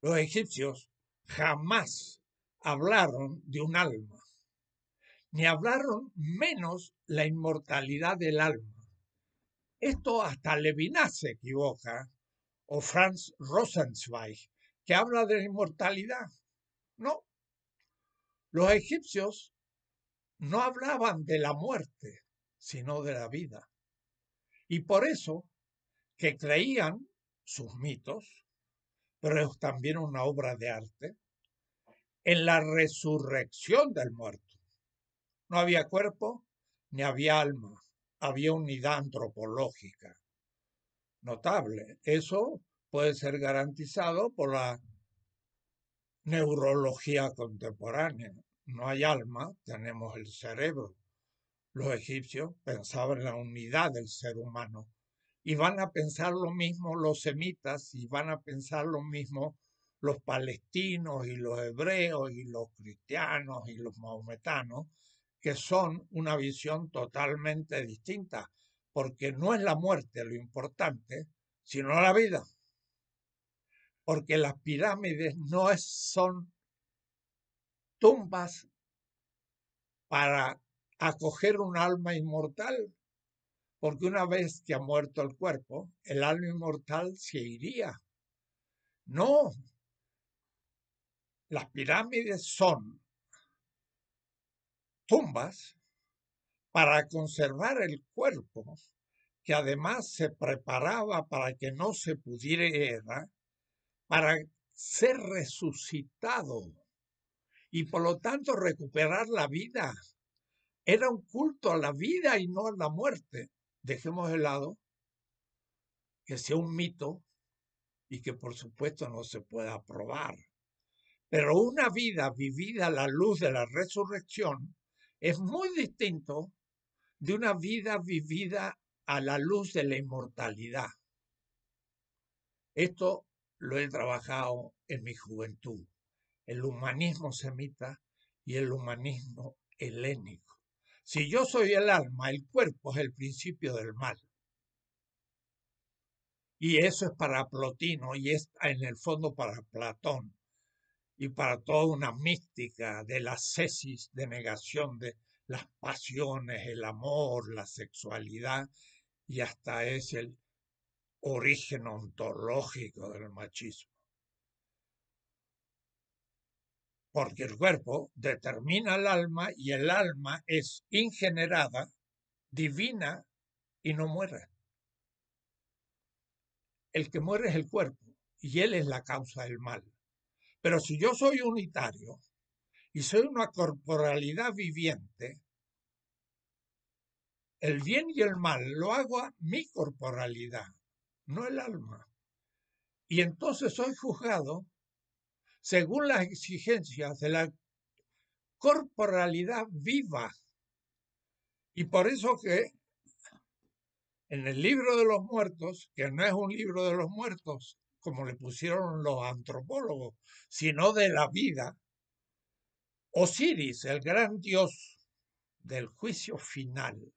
S1: Los egipcios jamás hablaron de un alma, ni hablaron menos la inmortalidad del alma. Esto hasta Levinas se equivoca, o Franz Rosenzweig, que habla de la inmortalidad. No, los egipcios no hablaban de la muerte, sino de la vida. Y por eso que creían sus mitos, pero es también una obra de arte, en la resurrección del muerto. No había cuerpo ni había alma, había unidad antropológica. Notable, eso puede ser garantizado por la neurología contemporánea, no hay alma, tenemos el cerebro. Los egipcios pensaban en la unidad del ser humano y van a pensar lo mismo los semitas y van a pensar lo mismo los palestinos y los hebreos y los cristianos y los maometanos, que son una visión totalmente distinta, porque no es la muerte lo importante, sino la vida. Porque las pirámides no son tumbas para acoger un alma inmortal, porque una vez que ha muerto el cuerpo, el alma inmortal se iría. No, las pirámides son tumbas para conservar el cuerpo que además se preparaba para que no se pudiera, para ser resucitado y por lo tanto recuperar la vida. Era un culto a la vida y no a la muerte. Dejemos de lado que sea un mito y que por supuesto no se pueda probar. Pero una vida vivida a la luz de la resurrección es muy distinto de una vida vivida a la luz de la inmortalidad. Esto lo he trabajado en mi juventud el humanismo semita y el humanismo helénico. Si yo soy el alma, el cuerpo es el principio del mal. Y eso es para Plotino y es en el fondo para Platón y para toda una mística de la cesis de negación de las pasiones, el amor, la sexualidad y hasta es el origen ontológico del machismo. porque el cuerpo determina el alma y el alma es ingenerada, divina y no muere. El que muere es el cuerpo y él es la causa del mal. Pero si yo soy unitario y soy una corporalidad viviente, el bien y el mal lo hago a mi corporalidad, no el alma. Y entonces soy juzgado según las exigencias de la corporalidad viva. Y por eso que en el libro de los muertos, que no es un libro de los muertos, como le pusieron los antropólogos, sino de la vida, Osiris, el gran dios del juicio final,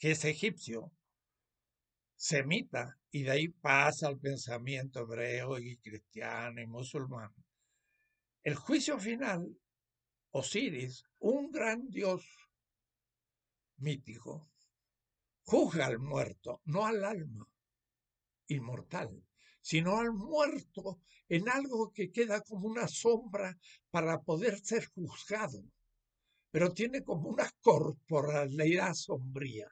S1: que es egipcio, semita, y de ahí pasa al pensamiento hebreo y cristiano y musulmán. El juicio final, Osiris, un gran dios mítico, juzga al muerto, no al alma inmortal, sino al muerto en algo que queda como una sombra para poder ser juzgado, pero tiene como una corporalidad sombría.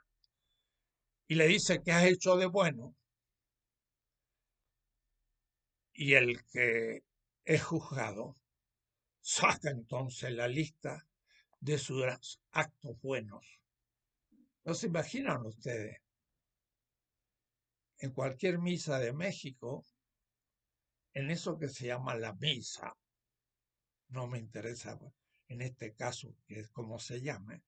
S1: Y le dice, que has hecho de bueno? Y el que es juzgado saca entonces la lista de sus actos buenos. ¿No se imaginan ustedes? En cualquier misa de México, en eso que se llama la misa, no me interesa en este caso que es como se llame,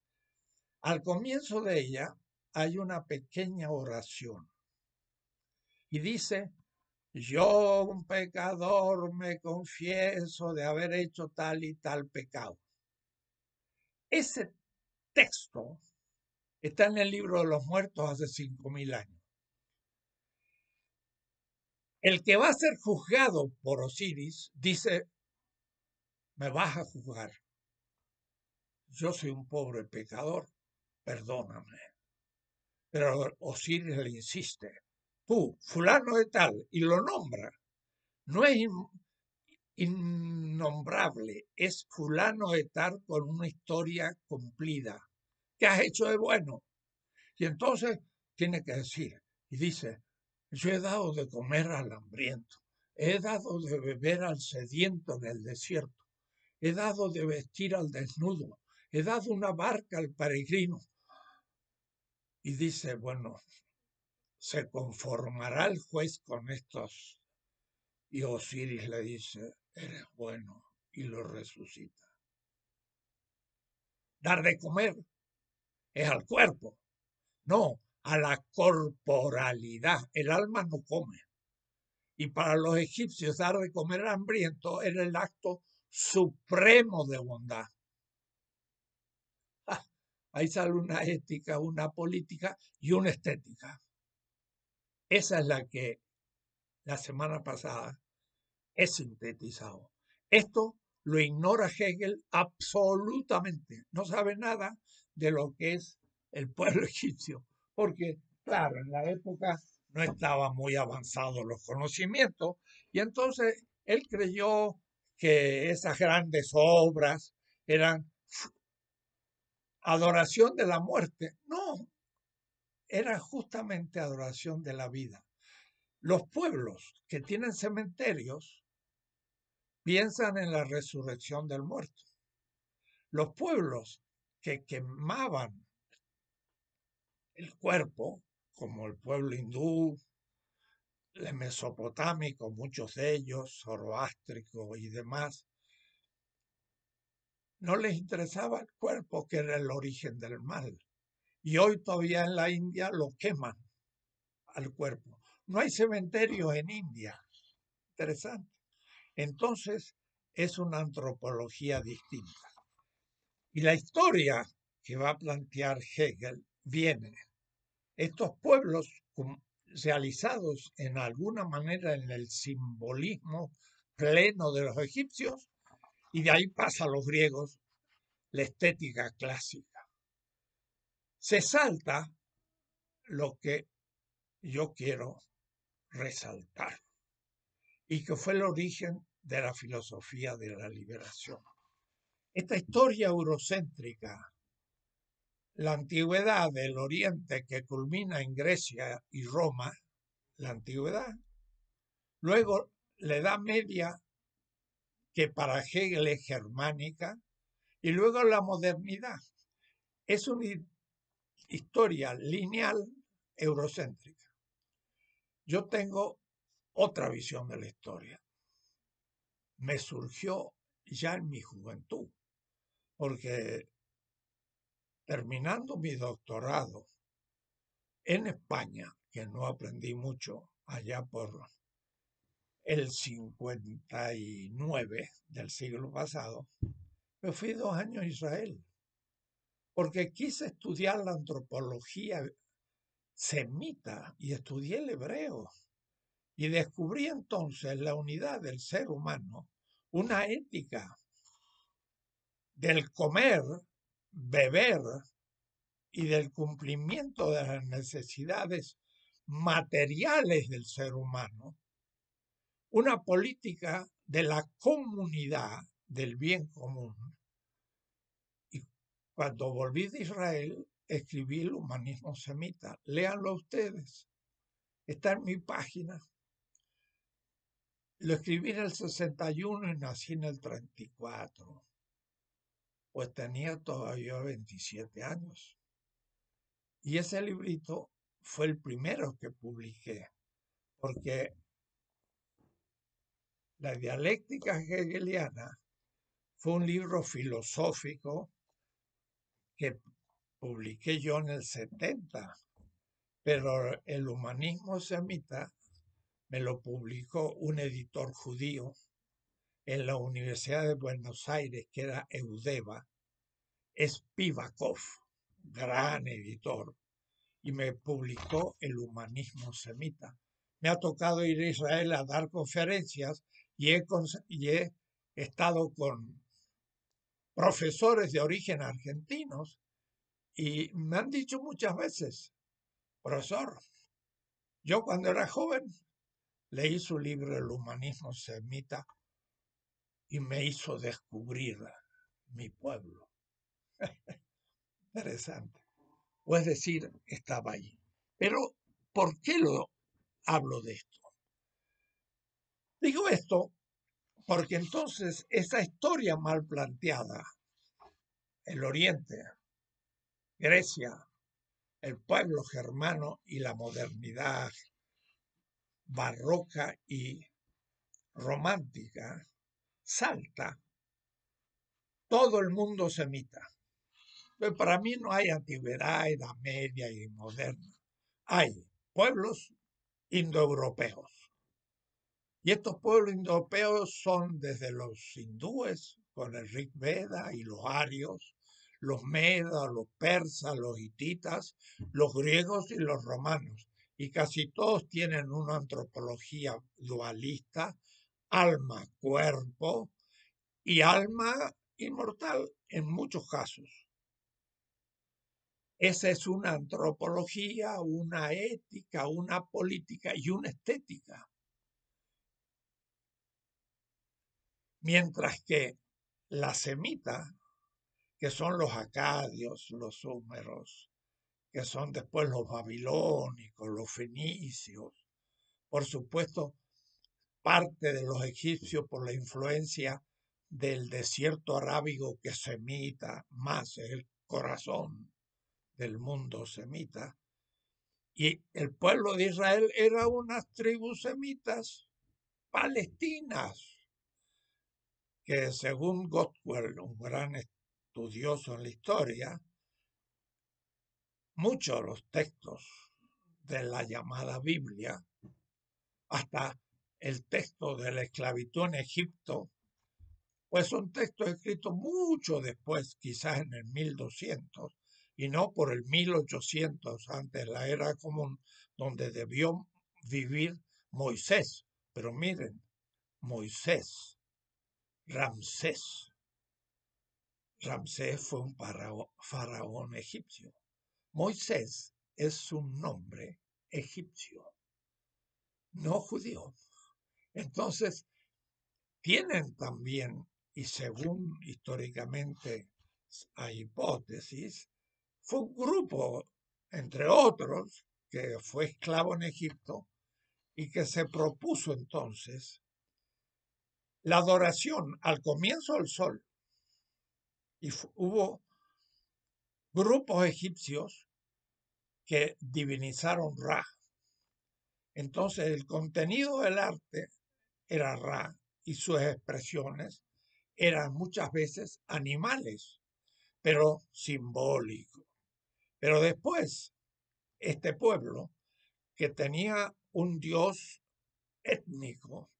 S1: al comienzo de ella hay una pequeña oración y dice, yo, un pecador, me confieso de haber hecho tal y tal pecado. Ese texto está en el libro de los muertos hace cinco mil años. El que va a ser juzgado por Osiris dice, me vas a juzgar. Yo soy un pobre pecador, perdóname. Pero Osiris le insiste, Puh, fulano de tal, y lo nombra, no es innombrable, es fulano et tal con una historia cumplida. ¿Qué has hecho de bueno? Y entonces tiene que decir, y dice, yo he dado de comer al hambriento, he dado de beber al sediento en el desierto, he dado de vestir al desnudo, he dado una barca al peregrino. Y dice, bueno, ¿Se conformará el juez con estos? Y Osiris le dice, eres bueno, y lo resucita. Dar de comer es al cuerpo, no a la corporalidad. El alma no come. Y para los egipcios dar de comer hambriento era el acto supremo de bondad. Ah, ahí sale una ética, una política y una estética. Esa es la que la semana pasada he sintetizado. Esto lo ignora Hegel absolutamente. No sabe nada de lo que es el pueblo egipcio, porque, claro, en la época no estaba muy avanzados los conocimientos y entonces él creyó que esas grandes obras eran adoración de la muerte. No, era justamente adoración de la vida. Los pueblos que tienen cementerios piensan en la resurrección del muerto. Los pueblos que quemaban el cuerpo, como el pueblo hindú, el mesopotámico, muchos de ellos, zoroástrico y demás, no les interesaba el cuerpo que era el origen del mal. Y hoy todavía en la India lo queman al cuerpo. No hay cementerios en India. Interesante. Entonces, es una antropología distinta. Y la historia que va a plantear Hegel viene. Estos pueblos realizados en alguna manera en el simbolismo pleno de los egipcios, y de ahí pasa a los griegos la estética clásica se salta lo que yo quiero resaltar y que fue el origen de la filosofía de la liberación. Esta historia eurocéntrica, la antigüedad del Oriente que culmina en Grecia y Roma, la antigüedad, luego la Edad Media, que para Hegel es germánica, y luego la modernidad. Es un historia lineal eurocéntrica. Yo tengo otra visión de la historia. Me surgió ya en mi juventud, porque terminando mi doctorado en España, que no aprendí mucho allá por el 59 del siglo pasado, me fui dos años a Israel porque quise estudiar la antropología semita y estudié el hebreo. Y descubrí entonces la unidad del ser humano, una ética del comer, beber y del cumplimiento de las necesidades materiales del ser humano, una política de la comunidad, del bien común, cuando volví de Israel, escribí el humanismo semita. Léanlo ustedes. Está en mi página. Lo escribí en el 61 y nací en el 34. Pues tenía todavía 27 años. Y ese librito fue el primero que publiqué, porque la dialéctica hegeliana fue un libro filosófico que publiqué yo en el 70, pero el humanismo semita me lo publicó un editor judío en la Universidad de Buenos Aires, que era Eudeba, Spivakov, gran editor, y me publicó el humanismo semita. Me ha tocado ir a Israel a dar conferencias y he, y he estado con profesores de origen argentinos y me han dicho muchas veces, profesor, yo cuando era joven leí su libro El humanismo semita y me hizo descubrir mi pueblo. Interesante. O es decir, estaba allí. Pero, ¿por qué lo hablo de esto? Digo esto porque entonces esa historia mal planteada, el Oriente, Grecia, el pueblo germano y la modernidad barroca y romántica, salta todo el mundo semita. Pero para mí no hay antigüedad, edad media y moderna. Hay pueblos indoeuropeos y estos pueblos indoeuropeos son desde los hindúes, con el Rig Veda y los arios, los medas, los persas, los hititas, los griegos y los romanos. Y casi todos tienen una antropología dualista, alma-cuerpo y alma inmortal en muchos casos. Esa es una antropología, una ética, una política y una estética. Mientras que la semita, que son los acadios, los húmeros, que son después los babilónicos, los fenicios, por supuesto, parte de los egipcios por la influencia del desierto arábigo que semita, más es el corazón del mundo semita. Y el pueblo de Israel era unas tribus semitas palestinas, según Gottwell, un gran estudioso en la historia, muchos de los textos de la llamada Biblia, hasta el texto de la esclavitud en Egipto, pues son textos escritos mucho después, quizás en el 1200, y no por el 1800, antes de la era común, donde debió vivir Moisés. Pero miren, Moisés Ramsés. Ramsés fue un faraón egipcio. Moisés es un nombre egipcio, no judío. Entonces, tienen también, y según históricamente a hipótesis, fue un grupo, entre otros, que fue esclavo en Egipto y que se propuso entonces la adoración al comienzo del sol, y hubo grupos egipcios que divinizaron Ra. Entonces el contenido del arte era Ra y sus expresiones eran muchas veces animales, pero simbólico. Pero después, este pueblo que tenía un dios étnico,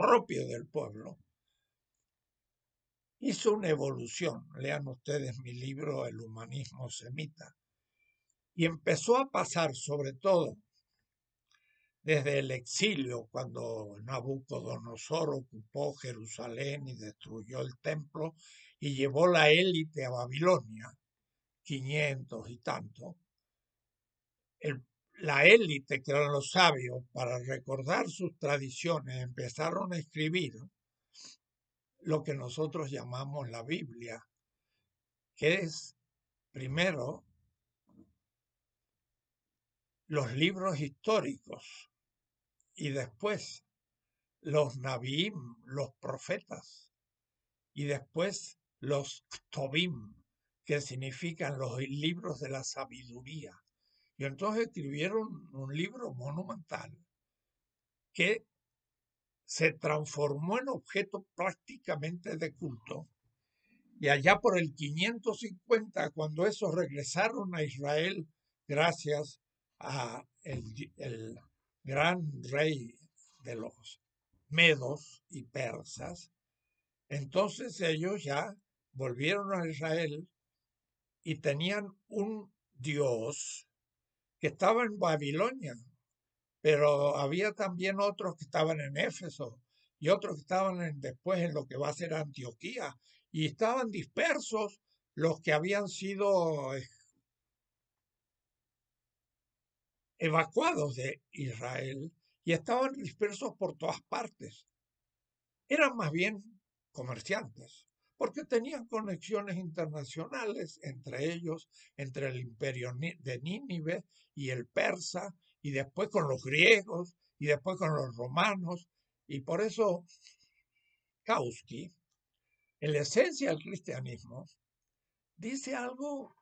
S1: propio del pueblo, hizo una evolución, lean ustedes mi libro El humanismo semita, y empezó a pasar sobre todo desde el exilio, cuando Nabucodonosor ocupó Jerusalén y destruyó el templo y llevó la élite a Babilonia, 500 y tanto, el la élite, que eran los sabios, para recordar sus tradiciones, empezaron a escribir lo que nosotros llamamos la Biblia, que es primero los libros históricos y después los Nabiim, los profetas, y después los Ktobim, que significan los libros de la sabiduría. Y entonces escribieron un libro monumental que se transformó en objeto prácticamente de culto. Y allá por el 550, cuando esos regresaron a Israel, gracias a el, el gran rey de los medos y persas, entonces ellos ya volvieron a Israel y tenían un dios que estaba en Babilonia, pero había también otros que estaban en Éfeso y otros que estaban en, después en lo que va a ser Antioquía, y estaban dispersos los que habían sido eh, evacuados de Israel y estaban dispersos por todas partes. Eran más bien comerciantes porque tenían conexiones internacionales, entre ellos, entre el imperio de Nínive y el persa, y después con los griegos, y después con los romanos, y por eso Kausky, en la esencia del cristianismo, dice algo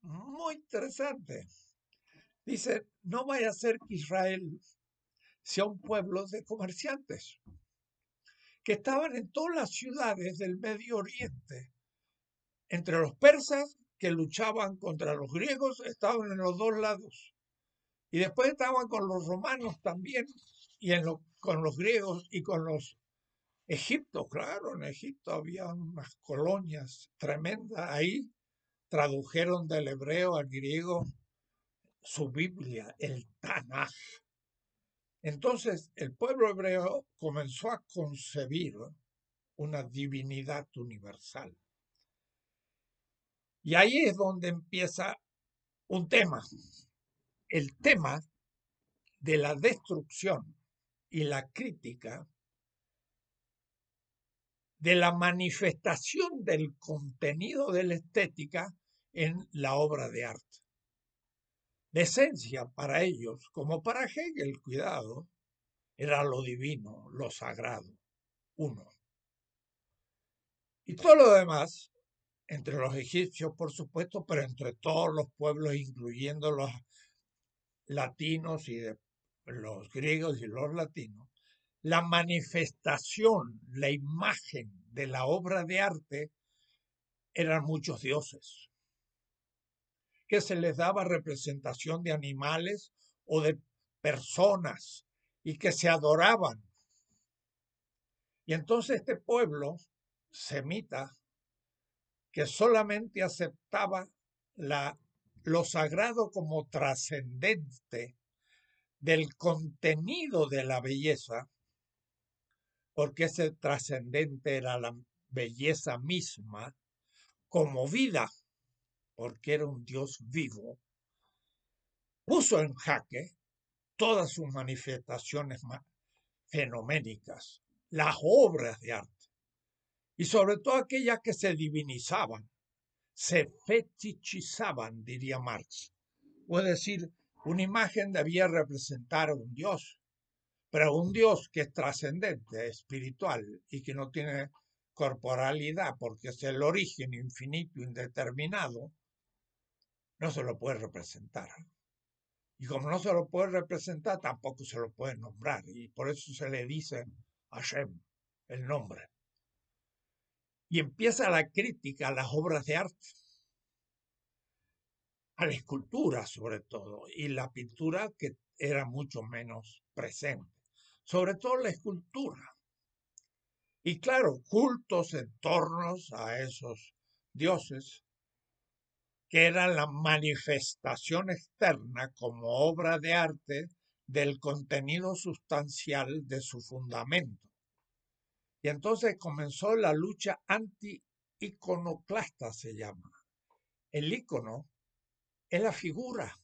S1: muy interesante. Dice, no vaya a ser que Israel sea un pueblo de comerciantes que estaban en todas las ciudades del Medio Oriente. Entre los persas que luchaban contra los griegos estaban en los dos lados. Y después estaban con los romanos también, y con los griegos y con los Egipto, claro, en Egipto había unas colonias tremendas. Ahí tradujeron del hebreo al griego su Biblia, el Tanaj. Entonces el pueblo hebreo comenzó a concebir una divinidad universal. Y ahí es donde empieza un tema, el tema de la destrucción y la crítica de la manifestación del contenido de la estética en la obra de arte. La esencia para ellos, como para Hegel, cuidado, era lo divino, lo sagrado, uno. Y todo lo demás, entre los egipcios, por supuesto, pero entre todos los pueblos, incluyendo los latinos y los griegos y los latinos, la manifestación, la imagen de la obra de arte eran muchos dioses que se les daba representación de animales o de personas y que se adoraban. Y entonces este pueblo semita, que solamente aceptaba la, lo sagrado como trascendente del contenido de la belleza, porque ese trascendente era la belleza misma, como vida porque era un dios vivo, puso en jaque todas sus manifestaciones fenoménicas, las obras de arte, y sobre todo aquellas que se divinizaban, se fetichizaban, diría Marx. O es decir, una imagen debía representar a un dios, pero un Dios que es trascendente, espiritual y que no tiene corporalidad porque es el origen infinito, indeterminado, no se lo puede representar. Y como no se lo puede representar, tampoco se lo puede nombrar. Y por eso se le dice a Shem el nombre. Y empieza la crítica a las obras de arte, a la escultura sobre todo, y la pintura que era mucho menos presente, sobre todo la escultura. Y claro, cultos en torno a esos dioses, que era la manifestación externa como obra de arte del contenido sustancial de su fundamento. Y entonces comenzó la lucha anti-iconoclasta, se llama. El icono es la figura.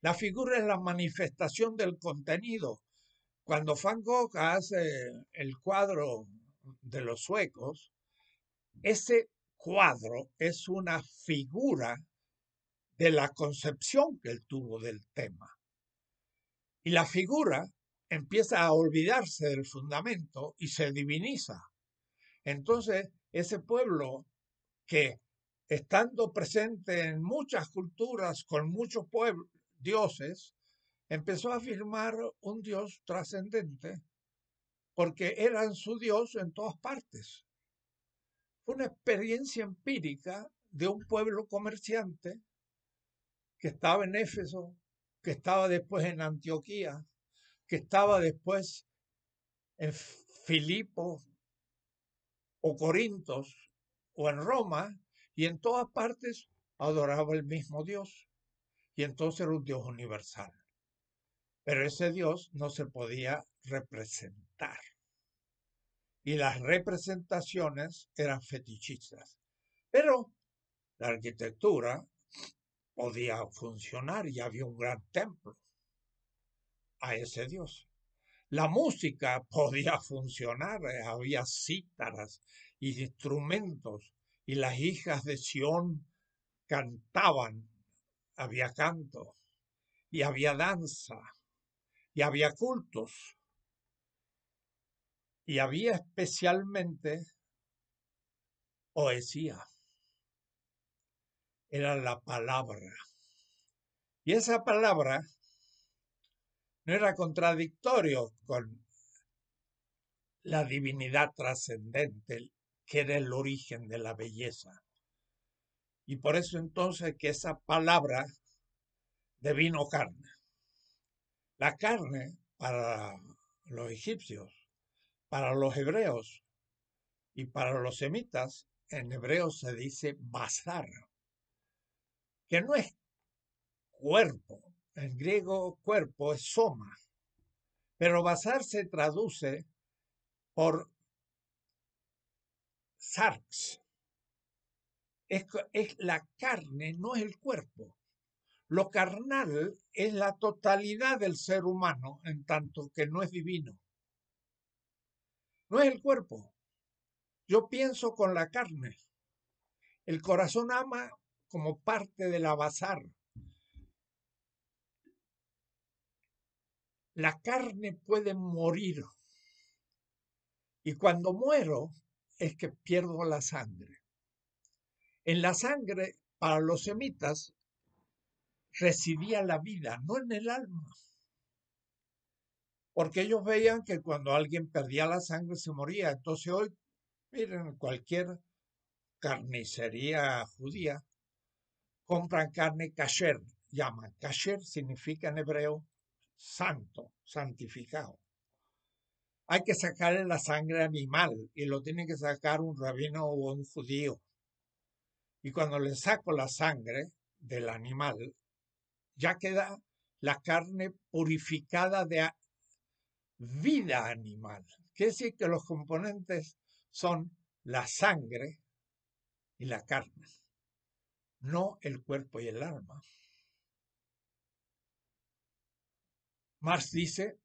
S1: La figura es la manifestación del contenido. Cuando Van Gogh hace el cuadro de los suecos, ese cuadro es una figura de la concepción que él tuvo del tema. Y la figura empieza a olvidarse del fundamento y se diviniza. Entonces, ese pueblo que estando presente en muchas culturas, con muchos pueblos, dioses, empezó a afirmar un dios trascendente, porque eran su dios en todas partes una experiencia empírica de un pueblo comerciante que estaba en Éfeso, que estaba después en Antioquía, que estaba después en Filipo o Corintos o en Roma, y en todas partes adoraba el mismo Dios. Y entonces era un Dios universal. Pero ese Dios no se podía representar y las representaciones eran fetichistas. Pero la arquitectura podía funcionar y había un gran templo a ese dios. La música podía funcionar, eh, había cítaras y instrumentos y las hijas de Sión cantaban, había canto y había danza y había cultos y había especialmente poesía. Era la palabra. Y esa palabra no era contradictorio con la divinidad trascendente, que era el origen de la belleza. Y por eso entonces que esa palabra devino carne. La carne para los egipcios para los hebreos y para los semitas, en hebreo se dice bazar, que no es cuerpo, en griego cuerpo es soma, pero bazar se traduce por sarx. es la carne, no es el cuerpo. Lo carnal es la totalidad del ser humano, en tanto que no es divino. No es el cuerpo. Yo pienso con la carne. El corazón ama como parte del abazar. La carne puede morir. Y cuando muero es que pierdo la sangre. En la sangre, para los semitas, recibía la vida, no en el alma porque ellos veían que cuando alguien perdía la sangre se moría. Entonces hoy, miren, cualquier carnicería judía, compran carne kasher, llaman. Kasher significa en hebreo santo, santificado. Hay que sacarle la sangre animal y lo tiene que sacar un rabino o un judío. Y cuando le saco la sangre del animal, ya queda la carne purificada de vida animal. Quiere decir que los componentes son la sangre y la carne, no el cuerpo y el alma. Marx dice,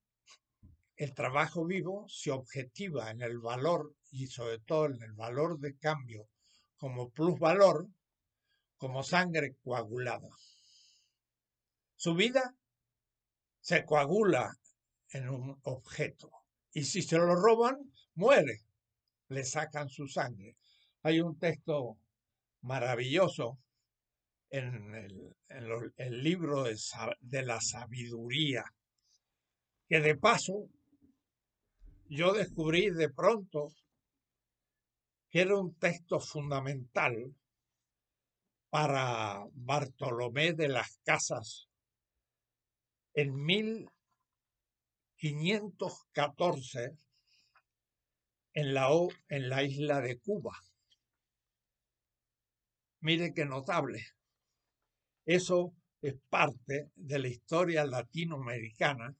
S1: el trabajo vivo se objetiva en el valor y sobre todo en el valor de cambio como plusvalor, como sangre coagulada. Su vida se coagula en un objeto. Y si se lo roban, muere. Le sacan su sangre. Hay un texto maravilloso en el, libro de, de la sabiduría, que de paso yo descubrí de pronto que era un texto fundamental para Bartolomé de las Casas en mil 514 en la, en la isla de Cuba. Mire qué notable. Eso es parte de la historia latinoamericana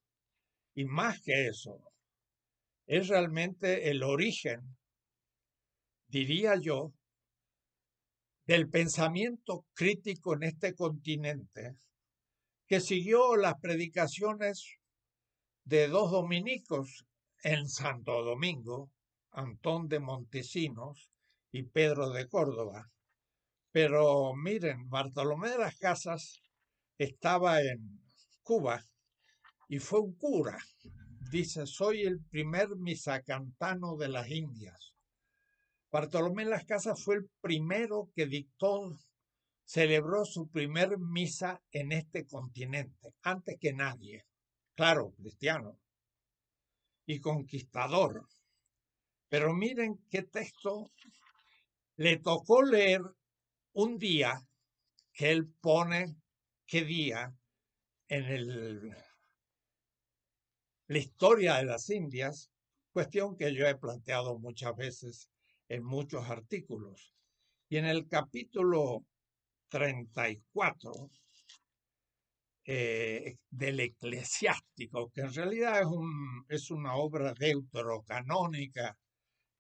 S1: y más que eso, es realmente el origen, diría yo, del pensamiento crítico en este continente que siguió las predicaciones de dos dominicos en Santo Domingo, Antón de Montesinos y Pedro de Córdoba. Pero miren, Bartolomé de las Casas estaba en Cuba y fue un cura. Dice, soy el primer misacantano de las Indias. Bartolomé de las Casas fue el primero que dictó, celebró su primer misa en este continente, antes que nadie claro, cristiano, y conquistador. Pero miren qué texto le tocó leer un día que él pone qué día en el, la historia de las Indias, cuestión que yo he planteado muchas veces en muchos artículos. Y en el capítulo 34 eh, del eclesiástico, que en realidad es, un, es una obra deuterocanónica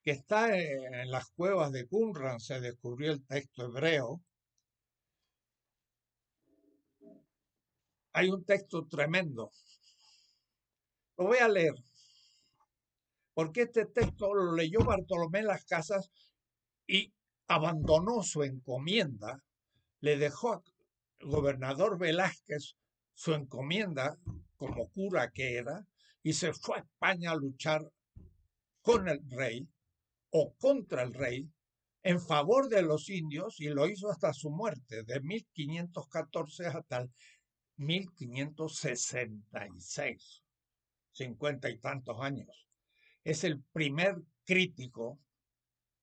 S1: que está eh, en, las cuevas de Qumran, se descubrió el texto hebreo. Hay un texto tremendo. Lo voy a leer, porque este texto lo leyó Bartolomé en Las Casas y abandonó su encomienda, le dejó al gobernador Velázquez su encomienda como cura que era y se fue a España a luchar con el rey o contra el rey en favor de los indios y lo hizo hasta su muerte, de 1514 hasta 1566, cincuenta y tantos años. Es el primer crítico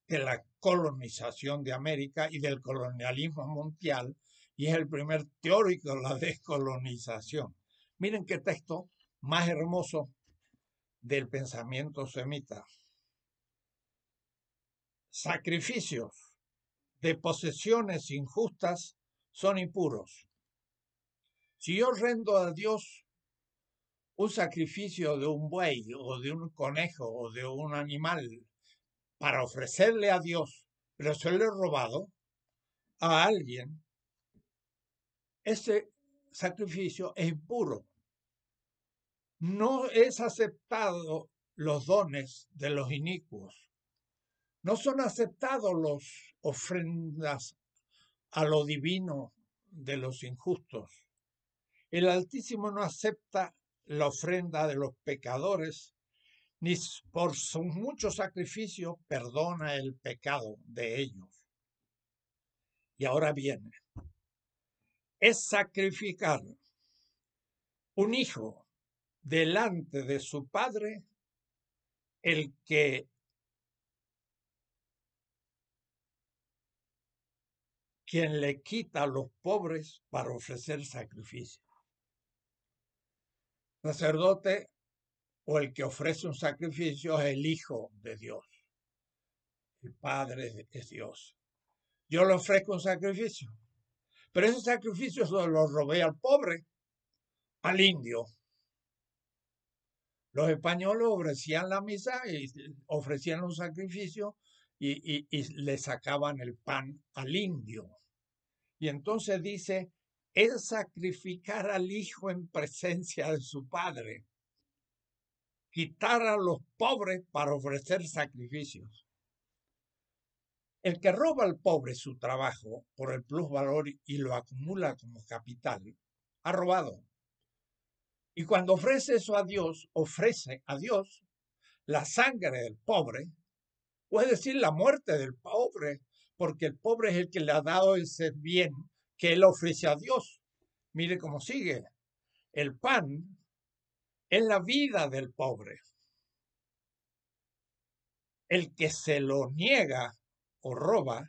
S1: de la colonización de América y del colonialismo mundial y es el primer teórico de la descolonización. Miren qué texto más hermoso del pensamiento semita. Sacrificios de posesiones injustas son impuros. Si yo rendo a Dios un sacrificio de un buey o de un conejo o de un animal para ofrecerle a Dios, pero se lo he robado a alguien, ese sacrificio es impuro. No es aceptado los dones de los inicuos. No son aceptados las ofrendas a lo divino de los injustos. El Altísimo no acepta la ofrenda de los pecadores, ni por su mucho sacrificio perdona el pecado de ellos. Y ahora viene, es sacrificar un hijo delante de su padre, el que quien le quita a los pobres para ofrecer sacrificio. Sacerdote o el que ofrece un sacrificio es el Hijo de Dios. El Padre es Dios. Yo le ofrezco un sacrificio. Pero esos sacrificios los robé al pobre, al indio. Los españoles ofrecían la misa y ofrecían un sacrificio y, y, le sacaban el pan al indio. Y entonces dice, es sacrificar al hijo en presencia de su padre, quitar a los pobres para ofrecer sacrificios. El que roba al pobre su trabajo por el plusvalor y lo acumula como capital, ha robado. Y cuando ofrece eso a Dios, ofrece a Dios la sangre del pobre, puede es decir, la muerte del pobre, porque el pobre es el que le ha dado ese bien que él ofrece a Dios. Mire cómo sigue. El pan es la vida del pobre. El que se lo niega o roba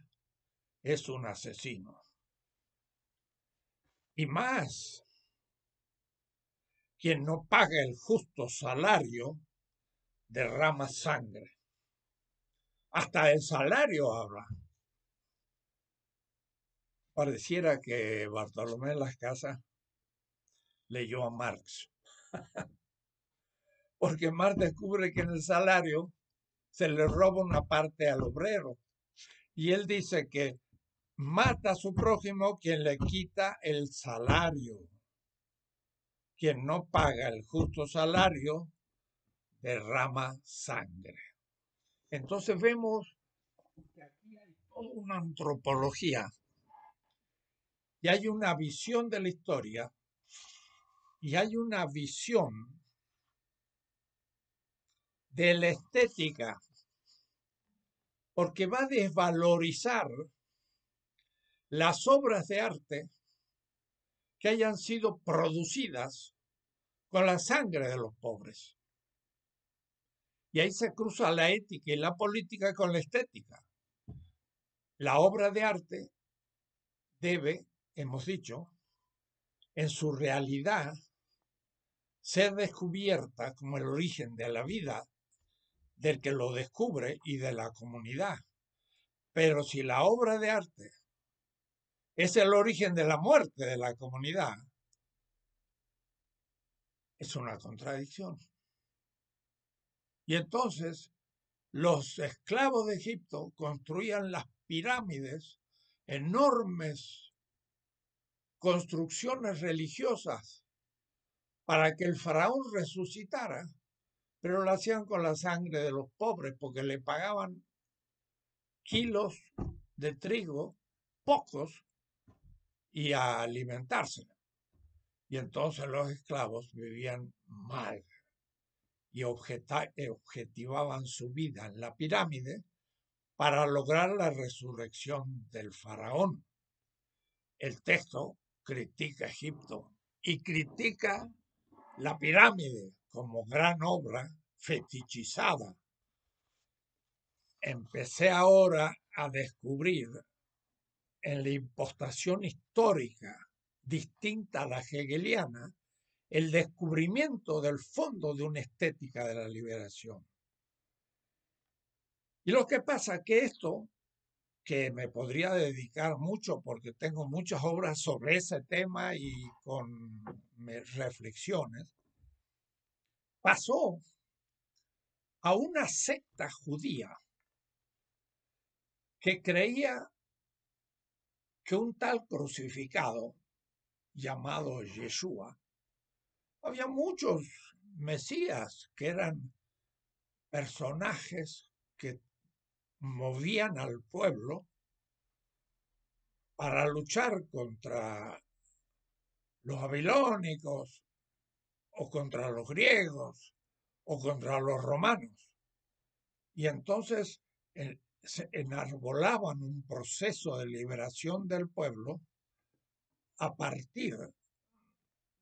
S1: es un asesino. Y más, quien no paga el justo salario derrama sangre. Hasta el salario habla. Pareciera que Bartolomé en las Casas leyó a Marx. Porque Marx descubre que en el salario se le roba una parte al obrero y él dice que mata a su prójimo quien le quita el salario. Quien no paga el justo salario derrama sangre. Entonces vemos que aquí hay toda una antropología y hay una visión de la historia y hay una visión de la estética porque va a desvalorizar las obras de arte que hayan sido producidas con la sangre de los pobres. Y ahí se cruza la ética y la política con la estética. La obra de arte debe, hemos dicho, en su realidad ser descubierta como el origen de la vida del que lo descubre y de la comunidad. Pero si la obra de arte es el origen de la muerte de la comunidad, es una contradicción. Y entonces los esclavos de Egipto construían las pirámides, enormes construcciones religiosas, para que el faraón resucitara pero lo hacían con la sangre de los pobres porque le pagaban kilos de trigo, pocos, y a alimentarse. Y entonces los esclavos vivían mal y eh, objetivaban su vida en la pirámide para lograr la resurrección del faraón. El texto critica Egipto y critica la pirámide como gran obra fetichizada. Empecé ahora a descubrir en la impostación histórica distinta a la hegeliana el descubrimiento del fondo de una estética de la liberación. Y lo que pasa que esto, que me podría dedicar mucho porque tengo muchas obras sobre ese tema y con reflexiones, pasó a una secta judía que creía que un tal crucificado llamado Yeshua, había muchos mesías que eran personajes que movían al pueblo para luchar contra los babilónicos, o contra los griegos o contra los romanos. Y entonces eh, se enarbolaban un proceso de liberación del pueblo a partir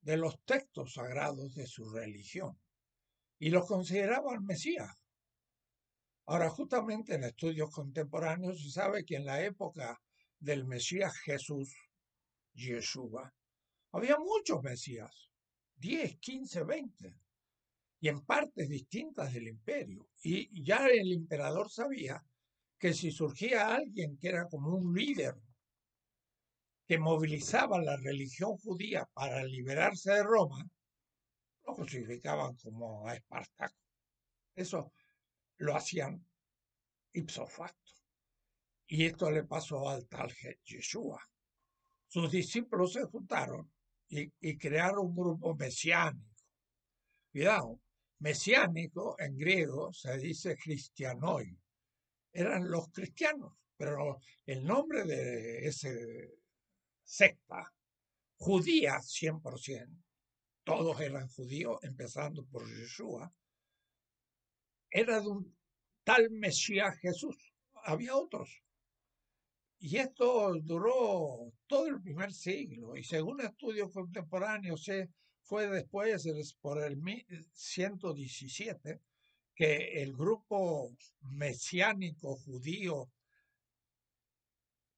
S1: de los textos sagrados de su religión y los consideraban Mesías. Ahora, justamente en estudios contemporáneos se sabe que en la época del Mesías Jesús, Yeshua, había muchos Mesías. 10, 15, 20, y en partes distintas del imperio. Y ya el emperador sabía que si surgía alguien que era como un líder que movilizaba la religión judía para liberarse de Roma, lo crucificaban como a Espartaco. Eso lo hacían ipso facto. Y esto le pasó al tal Yeshua. Sus discípulos se juntaron y, crear un grupo mesiánico. Cuidado, mesiánico en griego se dice cristianoi. Eran los cristianos, pero el nombre de ese secta, judía 100%, todos eran judíos, empezando por Yeshua, era de un tal Mesías Jesús. Había otros, y esto duró todo el primer siglo y según estudios contemporáneos fue después, por el 117, eh, que el grupo mesiánico judío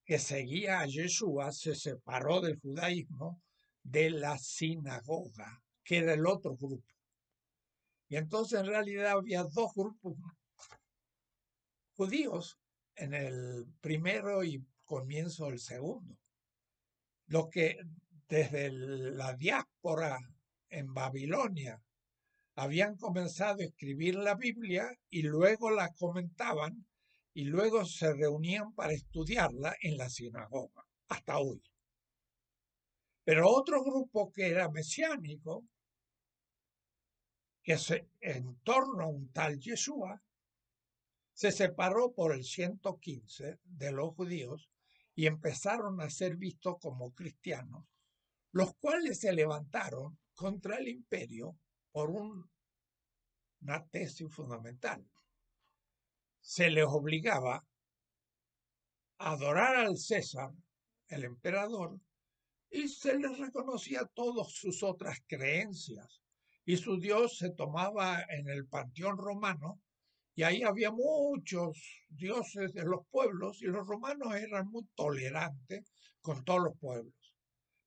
S1: que seguía a Yeshua se separó del judaísmo de la sinagoga, que era el otro grupo. Y entonces en realidad había dos grupos judíos en el primero y comienzo del segundo. Lo que desde la diáspora en Babilonia habían comenzado a escribir la Biblia y luego la comentaban y luego se reunían para estudiarla en la sinagoga, hasta hoy. Pero otro grupo que era mesiánico, que se, en torno a un tal Yeshua, se separó por el 115 de los judíos y empezaron a ser vistos como cristianos, los cuales se levantaron contra el imperio por un, una tesis fundamental. Se les obligaba a adorar al César, el emperador, y se les reconocía todas sus otras creencias. Y su Dios se tomaba en el panteón romano y ahí había muchos dioses de los pueblos y los romanos eran muy tolerantes con todos los pueblos.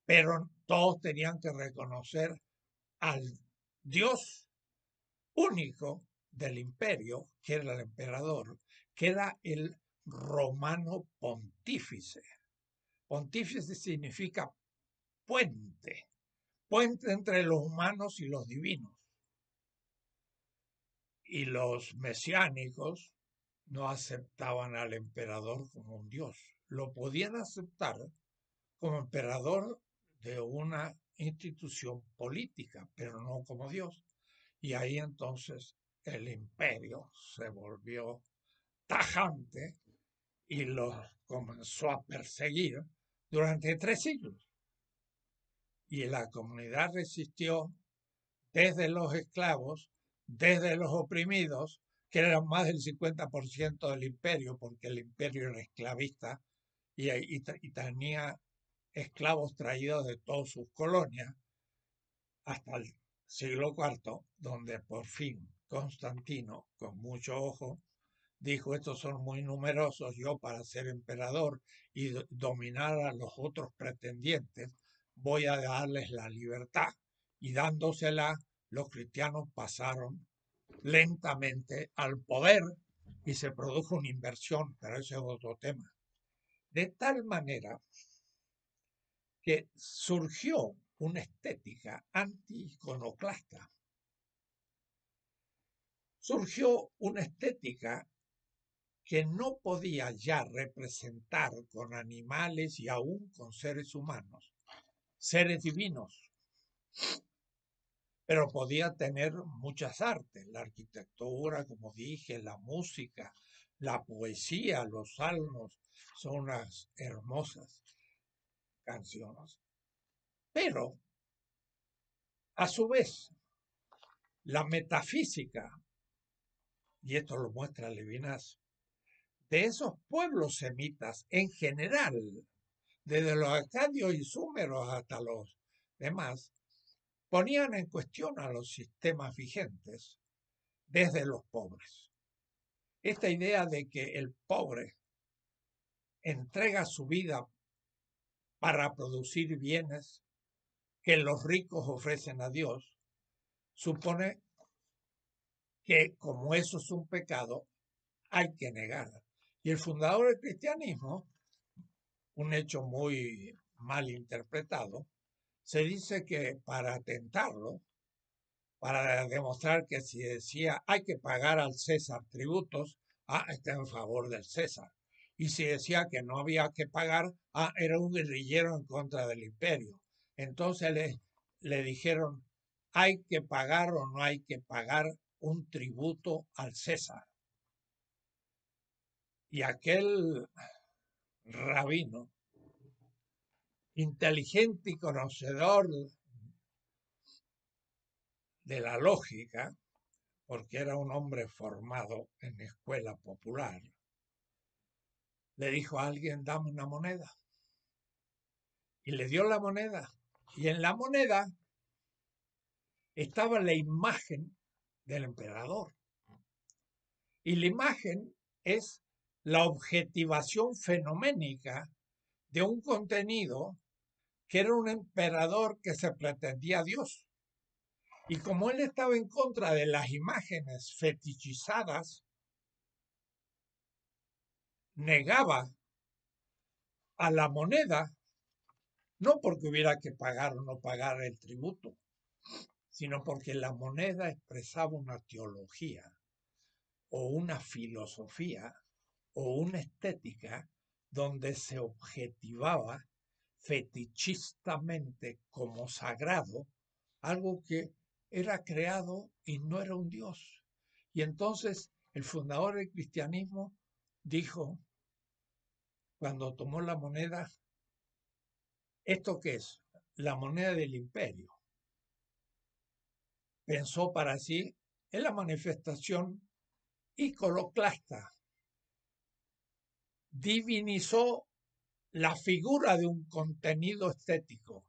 S1: Pero todos tenían que reconocer al dios único del imperio, que era el emperador, que era el romano pontífice. Pontífice significa puente, puente entre los humanos y los divinos y los mesiánicos no aceptaban al emperador como un dios. Lo podían aceptar como emperador de una institución política, pero no como dios. Y ahí entonces el imperio se volvió tajante y los comenzó a perseguir durante tres siglos. Y la comunidad resistió desde los esclavos desde los oprimidos, que eran más del 50% del imperio, porque el imperio era esclavista y, tenía esclavos traídos de todas sus colonias, hasta el siglo IV, donde por fin Constantino, con mucho ojo, dijo, estos son muy numerosos, yo para ser emperador y dominar a los otros pretendientes, voy a darles la libertad. Y dándosela, los cristianos pasaron lentamente al poder y se produjo una inversión, pero ese es otro tema. De tal manera que surgió una estética anti-iconoclasta. Surgió una estética que no podía ya representar con animales y aún con seres humanos, seres divinos pero podía tener muchas artes, la arquitectura, como dije, la música, la poesía, los salmos, son unas hermosas canciones. Pero, a su vez, la metafísica, y esto lo muestra Levinas, de esos pueblos semitas en general, desde los acadios y súmeros hasta los demás, ponían en cuestión a los sistemas vigentes desde los pobres. Esta idea de que el pobre entrega su vida para producir bienes que los ricos ofrecen a Dios, supone que como eso es un pecado, hay que negar. Y el fundador del cristianismo, un hecho muy mal interpretado, se dice que para atentarlo, para demostrar que si decía hay que pagar al César tributos, ah, está en favor del César. Y si decía que no había que pagar, ah, era un guerrillero en contra del imperio. Entonces le dijeron, hay que pagar o no hay que pagar un tributo al César. Y aquel rabino inteligente y conocedor de la lógica, porque era un hombre formado en escuela popular, le dijo a alguien, dame una moneda. Y le dio la moneda. Y en la moneda estaba la imagen del emperador. Y la imagen es la objetivación fenoménica de un contenido que era un emperador que se pretendía Dios. Y como él estaba en contra de las imágenes fetichizadas, negaba a la moneda, no porque hubiera que pagar o no pagar el tributo, sino porque la moneda expresaba una teología o una filosofía o una estética donde se objetivaba fetichistamente como sagrado algo que era creado y no era un dios. Y entonces el fundador del cristianismo dijo, cuando tomó la moneda, ¿esto qué es? La moneda del imperio. Pensó para sí, en la manifestación iconoclasta. Divinizó la figura de un contenido estético.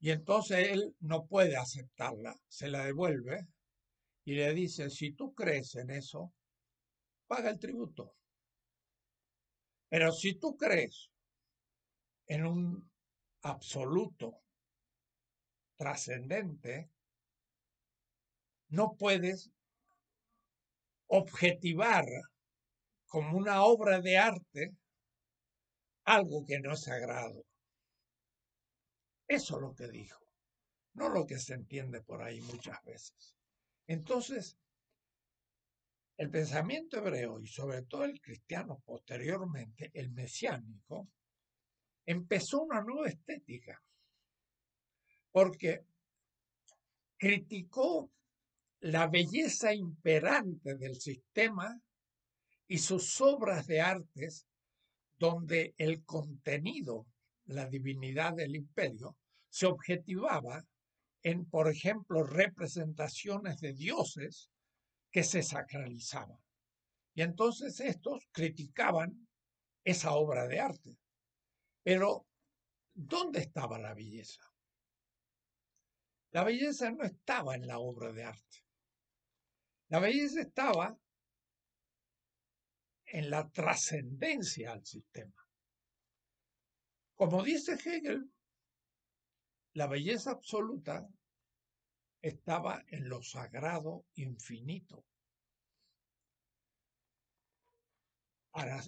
S1: Y entonces él no puede aceptarla, se la devuelve y le dice, si tú crees en eso, paga el tributo. Pero si tú crees en un absoluto trascendente, no puedes objetivar como una obra de arte algo que no es sagrado. Eso es lo que dijo, no lo que se entiende por ahí muchas veces. Entonces, el pensamiento hebreo y sobre todo el cristiano posteriormente, el mesiánico, empezó una nueva estética, porque criticó la belleza imperante del sistema y sus obras de artes donde el contenido, la divinidad del imperio, se objetivaba en, por ejemplo, representaciones de dioses que se sacralizaban. Y entonces estos criticaban esa obra de arte. Pero, ¿dónde estaba la belleza? La belleza no estaba en la obra de arte. La belleza estaba en la trascendencia al sistema. Como dice Hegel, la belleza absoluta estaba en lo sagrado infinito. Para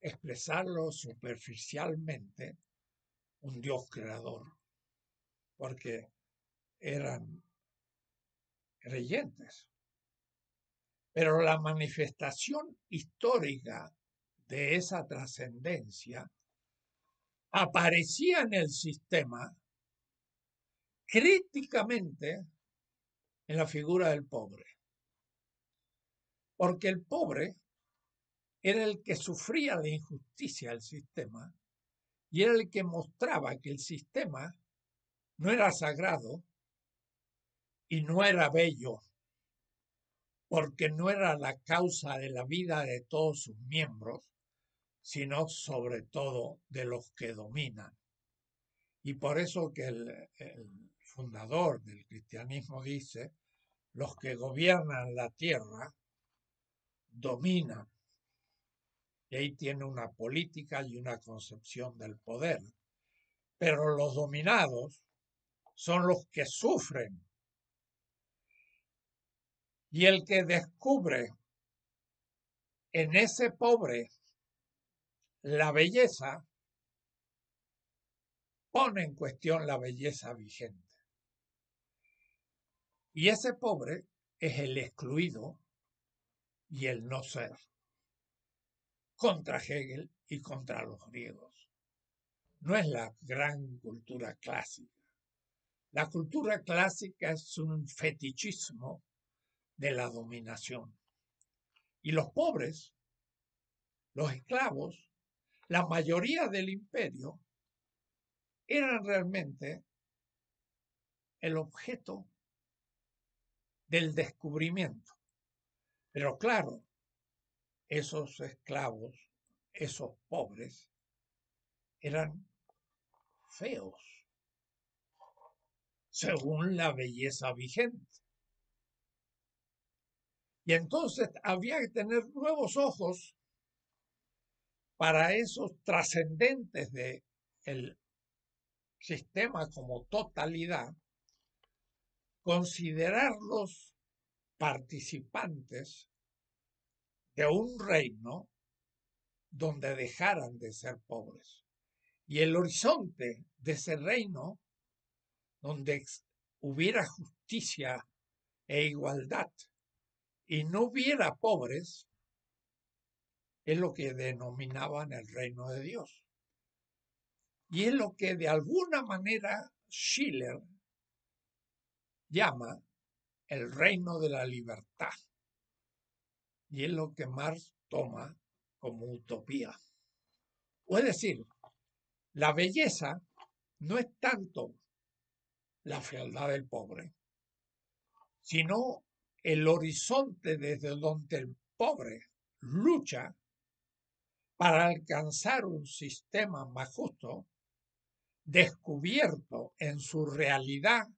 S1: expresarlo superficialmente, un Dios creador, porque eran creyentes. Pero la manifestación histórica de esa trascendencia aparecía en el sistema críticamente en la figura del pobre. Porque el pobre era el que sufría la injusticia del sistema y era el que mostraba que el sistema no era sagrado y no era bello porque no era la causa de la vida de todos sus miembros, sino sobre todo de los que dominan. Y por eso que el, fundador del cristianismo dice, los que gobiernan la tierra dominan. Y ahí tiene una política y una concepción del poder. Pero los dominados son los que sufren y el que descubre en ese pobre la belleza, pone en cuestión la belleza vigente. Y ese pobre es el excluido y el no ser, contra Hegel y contra los griegos. No es la gran cultura clásica. La cultura clásica es un fetichismo de la dominación. Y los pobres, los esclavos, la mayoría del imperio, eran realmente el objeto del descubrimiento. Pero claro, esos esclavos, esos pobres, eran feos, según la belleza vigente. Y entonces había que tener nuevos ojos para esos trascendentes del sistema como totalidad, considerarlos participantes de un reino donde dejaran de ser pobres. Y el horizonte de ese reino, donde hubiera justicia e igualdad y no hubiera pobres, es lo que denominaban el reino de Dios. Y es lo que de alguna manera Schiller llama el reino de la libertad. Y es lo que Marx toma como utopía. O es decir, la belleza no es tanto la fealdad del pobre, sino el horizonte desde donde el pobre lucha para alcanzar un sistema más justo, descubierto en su realidad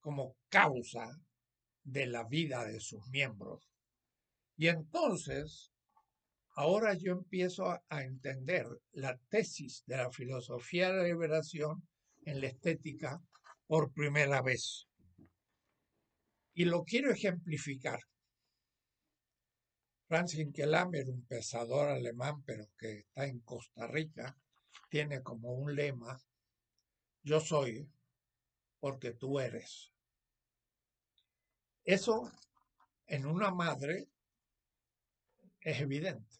S1: como causa de la vida de sus miembros. Y entonces, ahora yo empiezo a entender la tesis de la filosofía de la liberación en la estética por primera vez. Y lo quiero ejemplificar. Franz Hinkelamer, un pesador alemán, pero que está en Costa Rica, tiene como un lema, yo soy porque tú eres. Eso en una madre es evidente.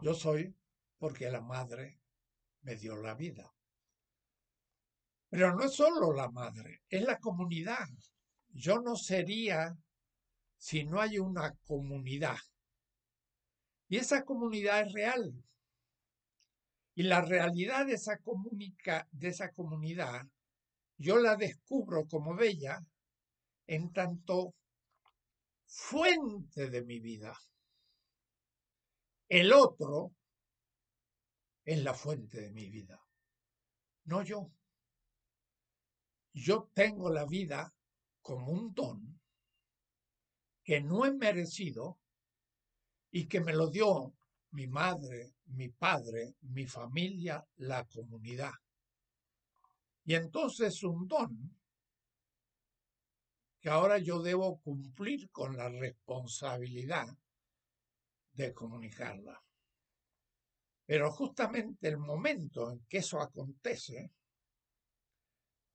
S1: Yo soy porque la madre me dio la vida. Pero no es solo la madre, es la comunidad, yo no sería si no hay una comunidad. Y esa comunidad es real. Y la realidad de esa, de esa comunidad yo la descubro como bella en tanto fuente de mi vida. El otro es la fuente de mi vida, no yo. Yo tengo la vida como un don que no he merecido y que me lo dio mi madre, mi padre, mi familia, la comunidad. Y entonces un don que ahora yo debo cumplir con la responsabilidad de comunicarla. Pero justamente el momento en que eso acontece,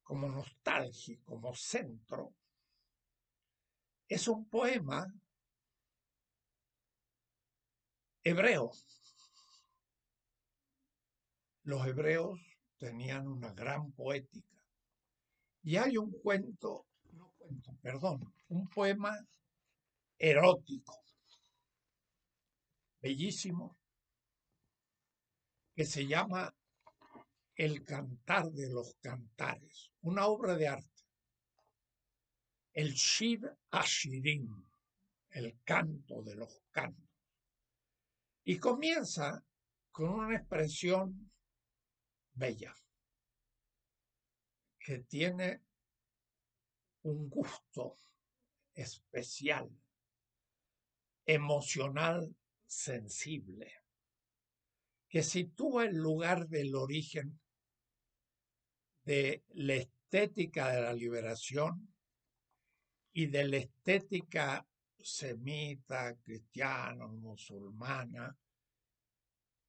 S1: como nostalgia, como centro, es un poema hebreo. Los hebreos tenían una gran poética. Y hay un cuento, no cuento, perdón, un poema erótico, bellísimo, que se llama El cantar de los cantares, una obra de arte el Shir Ashirin, el canto de los cantos. Y comienza con una expresión bella, que tiene un gusto especial, emocional, sensible, que sitúa el lugar del origen de la estética de la liberación y de la estética semita, cristiana, musulmana,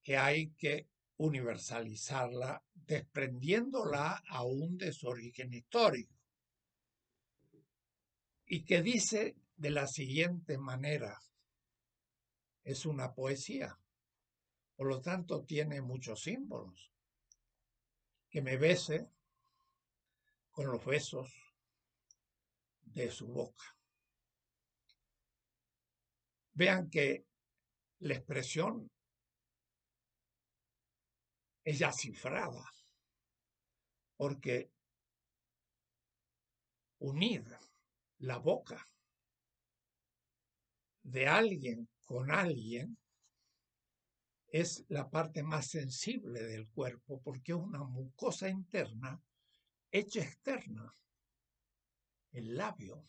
S1: que hay que universalizarla, desprendiéndola aún de su origen histórico. Y que dice de la siguiente manera, es una poesía, por lo tanto tiene muchos símbolos. Que me bese con los besos de su boca. Vean que la expresión es ya cifrada, porque unir la boca de alguien con alguien es la parte más sensible del cuerpo porque es una mucosa interna hecha externa el labio.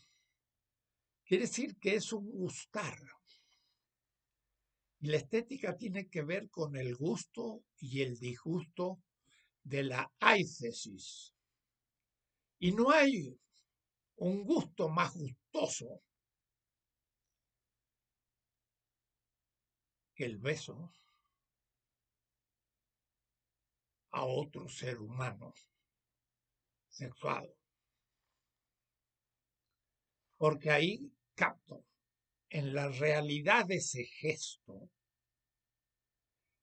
S1: Quiere decir que es un gustar. Y la estética tiene que ver con el gusto y el disgusto de la aicesis. Y no hay un gusto más gustoso que el beso a otro ser humano sexuado porque ahí capto en la realidad de ese gesto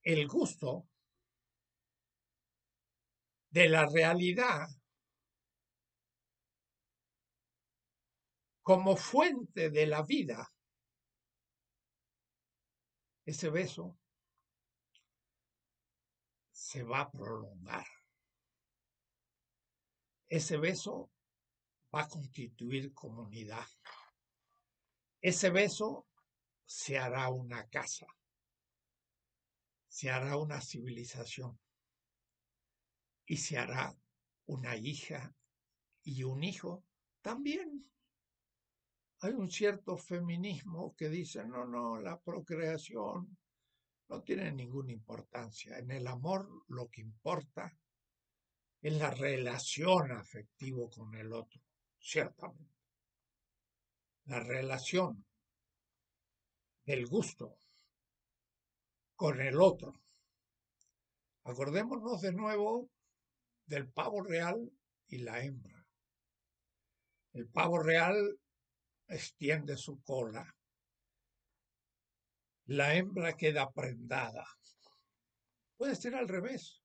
S1: el gusto de la realidad como fuente de la vida. Ese beso se va a prolongar. Ese beso va a constituir comunidad. Ese beso se hará una casa, se hará una civilización y se hará una hija y un hijo también. Hay un cierto feminismo que dice, no, no, la procreación no tiene ninguna importancia. En el amor lo que importa es la relación afectivo con el otro ciertamente. La relación del gusto con el otro. Acordémonos de nuevo del pavo real y la hembra. El pavo real extiende su cola. La hembra queda prendada. Puede ser al revés.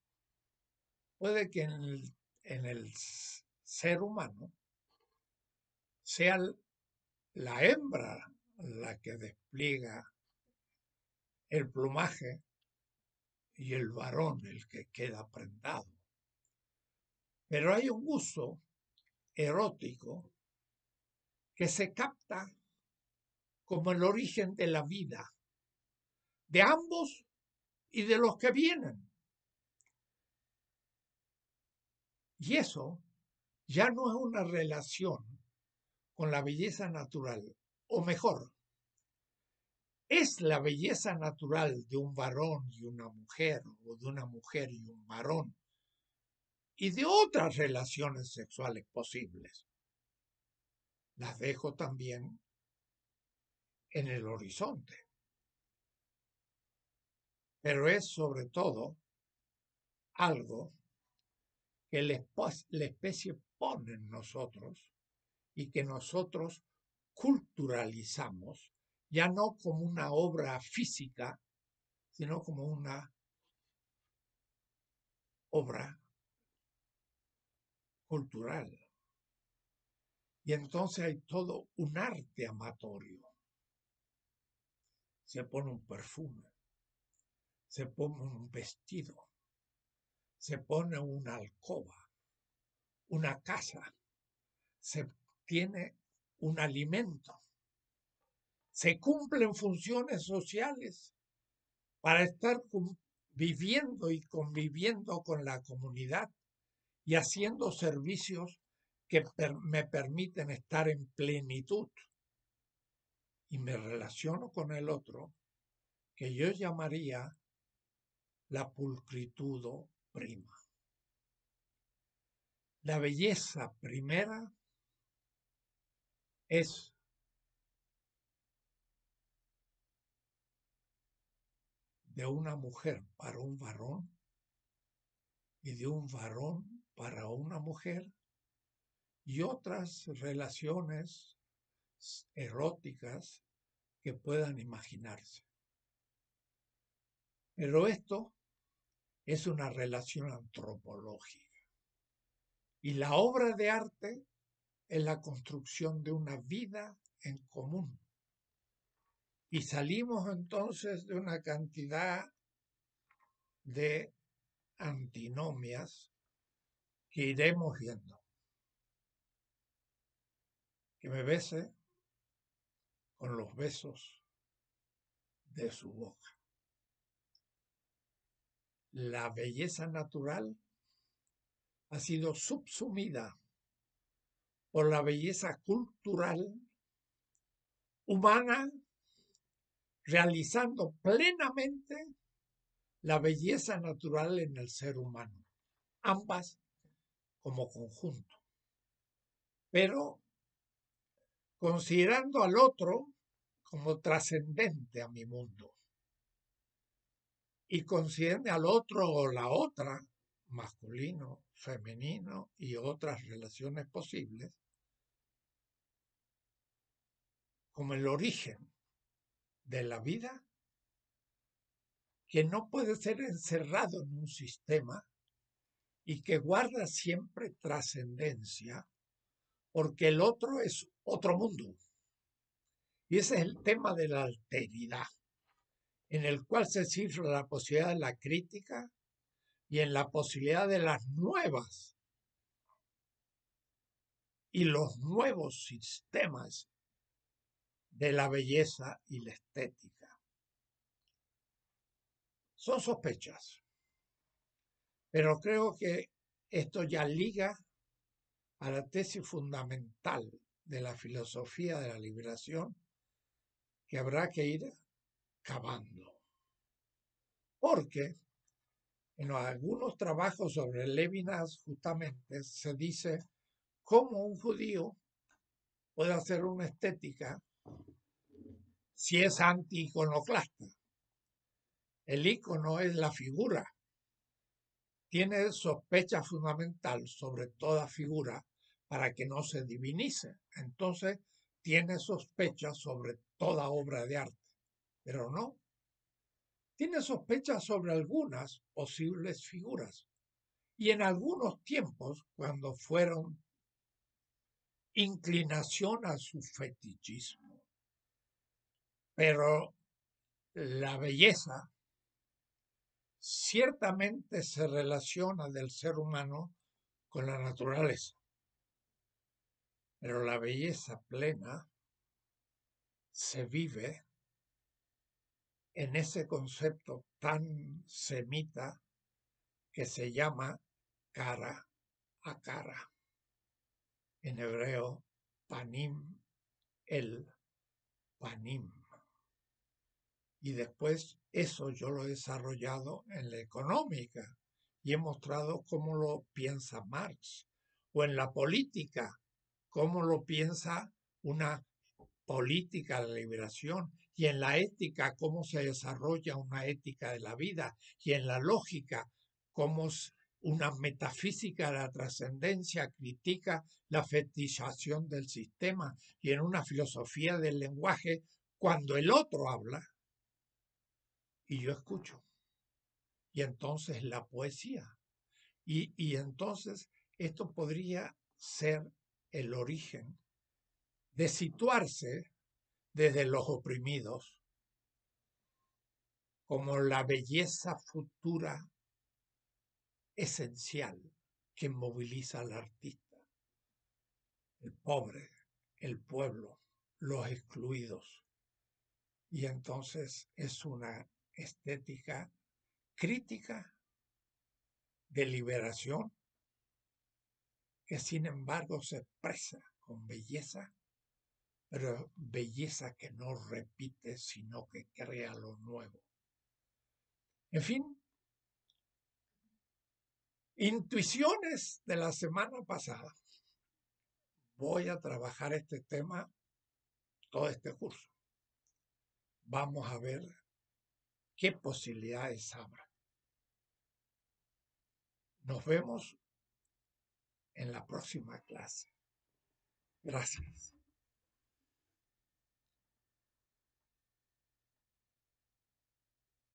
S1: Puede que en el, en el ser humano sea la hembra la que despliega el plumaje y el varón el que queda prendado. Pero hay un uso erótico que se capta como el origen de la vida, de ambos y de los que vienen. Y eso ya no es una relación con la belleza natural, o mejor, ¿es la belleza natural de un varón y una mujer o de una mujer y un varón y de otras relaciones sexuales posibles? Las dejo también en el horizonte. Pero es sobre todo algo que la especie pone en nosotros y que nosotros culturalizamos, ya no como una obra física, sino como una obra cultural. Y entonces hay todo un arte amatorio. Se pone un perfume, se pone un vestido, se pone una alcoba, una casa, se tiene un alimento. Se cumplen funciones sociales para estar viviendo y conviviendo con la comunidad y haciendo servicios que me permiten estar en plenitud. Y me relaciono con el otro, que yo llamaría la pulcritud prima. La belleza primera es de una mujer para un varón y de un varón para una mujer y otras relaciones eróticas que puedan imaginarse. Pero esto es una relación antropológica. Y la obra de arte en la construcción de una vida en común. Y salimos entonces de una cantidad de antinomias que iremos viendo. Que me bese con los besos de su boca. La belleza natural ha sido subsumida o la belleza cultural humana, realizando plenamente la belleza natural en el ser humano, ambas como conjunto. Pero considerando al otro como trascendente a mi mundo y considerando al otro o la otra, masculino, femenino y otras relaciones posibles, como el origen de la vida, que no puede ser encerrado en un sistema y que guarda siempre trascendencia, porque el otro es otro mundo. Y ese es el tema de la alteridad, en el cual se cifra la posibilidad de la crítica y en la posibilidad de las nuevas y los nuevos sistemas de la belleza y la estética. Son sospechas, pero creo que esto ya liga a la tesis fundamental de la filosofía de la liberación que habrá que ir cavando. Porque en algunos trabajos sobre Levinas justamente se dice cómo un judío puede hacer una estética si es anti-iconoclasta. El icono es la figura. Tiene sospecha fundamental sobre toda figura para que no se divinice. Entonces, tiene sospecha sobre toda obra de arte, pero no. Tiene sospecha sobre algunas posibles figuras. Y en algunos tiempos, cuando fueron inclinación a su fetichismo. Pero la belleza ciertamente se relaciona del ser humano con la naturaleza. Pero la belleza plena se vive en ese concepto tan semita que se llama cara a cara. En hebreo, panim el panim. Y después eso yo lo he desarrollado en la económica y he mostrado cómo lo piensa Marx. O en la política, cómo lo piensa una política de liberación. Y en la ética, cómo se desarrolla una ética de la vida. Y en la lógica, cómo una metafísica de la trascendencia critica la fetización del sistema. Y en una filosofía del lenguaje, cuando el otro habla, y yo escucho. Y entonces la poesía. Y, entonces esto podría ser el origen de situarse desde los oprimidos como la belleza futura esencial que moviliza al artista. El pobre, el pueblo, los excluidos. Y entonces es una estética crítica de liberación que sin embargo se expresa con belleza, pero belleza que no repite, sino que crea lo nuevo. En fin, intuiciones de la semana pasada. Voy a trabajar este tema todo este curso. Vamos a ver qué posibilidades habrá. Nos vemos en la próxima clase. Gracias.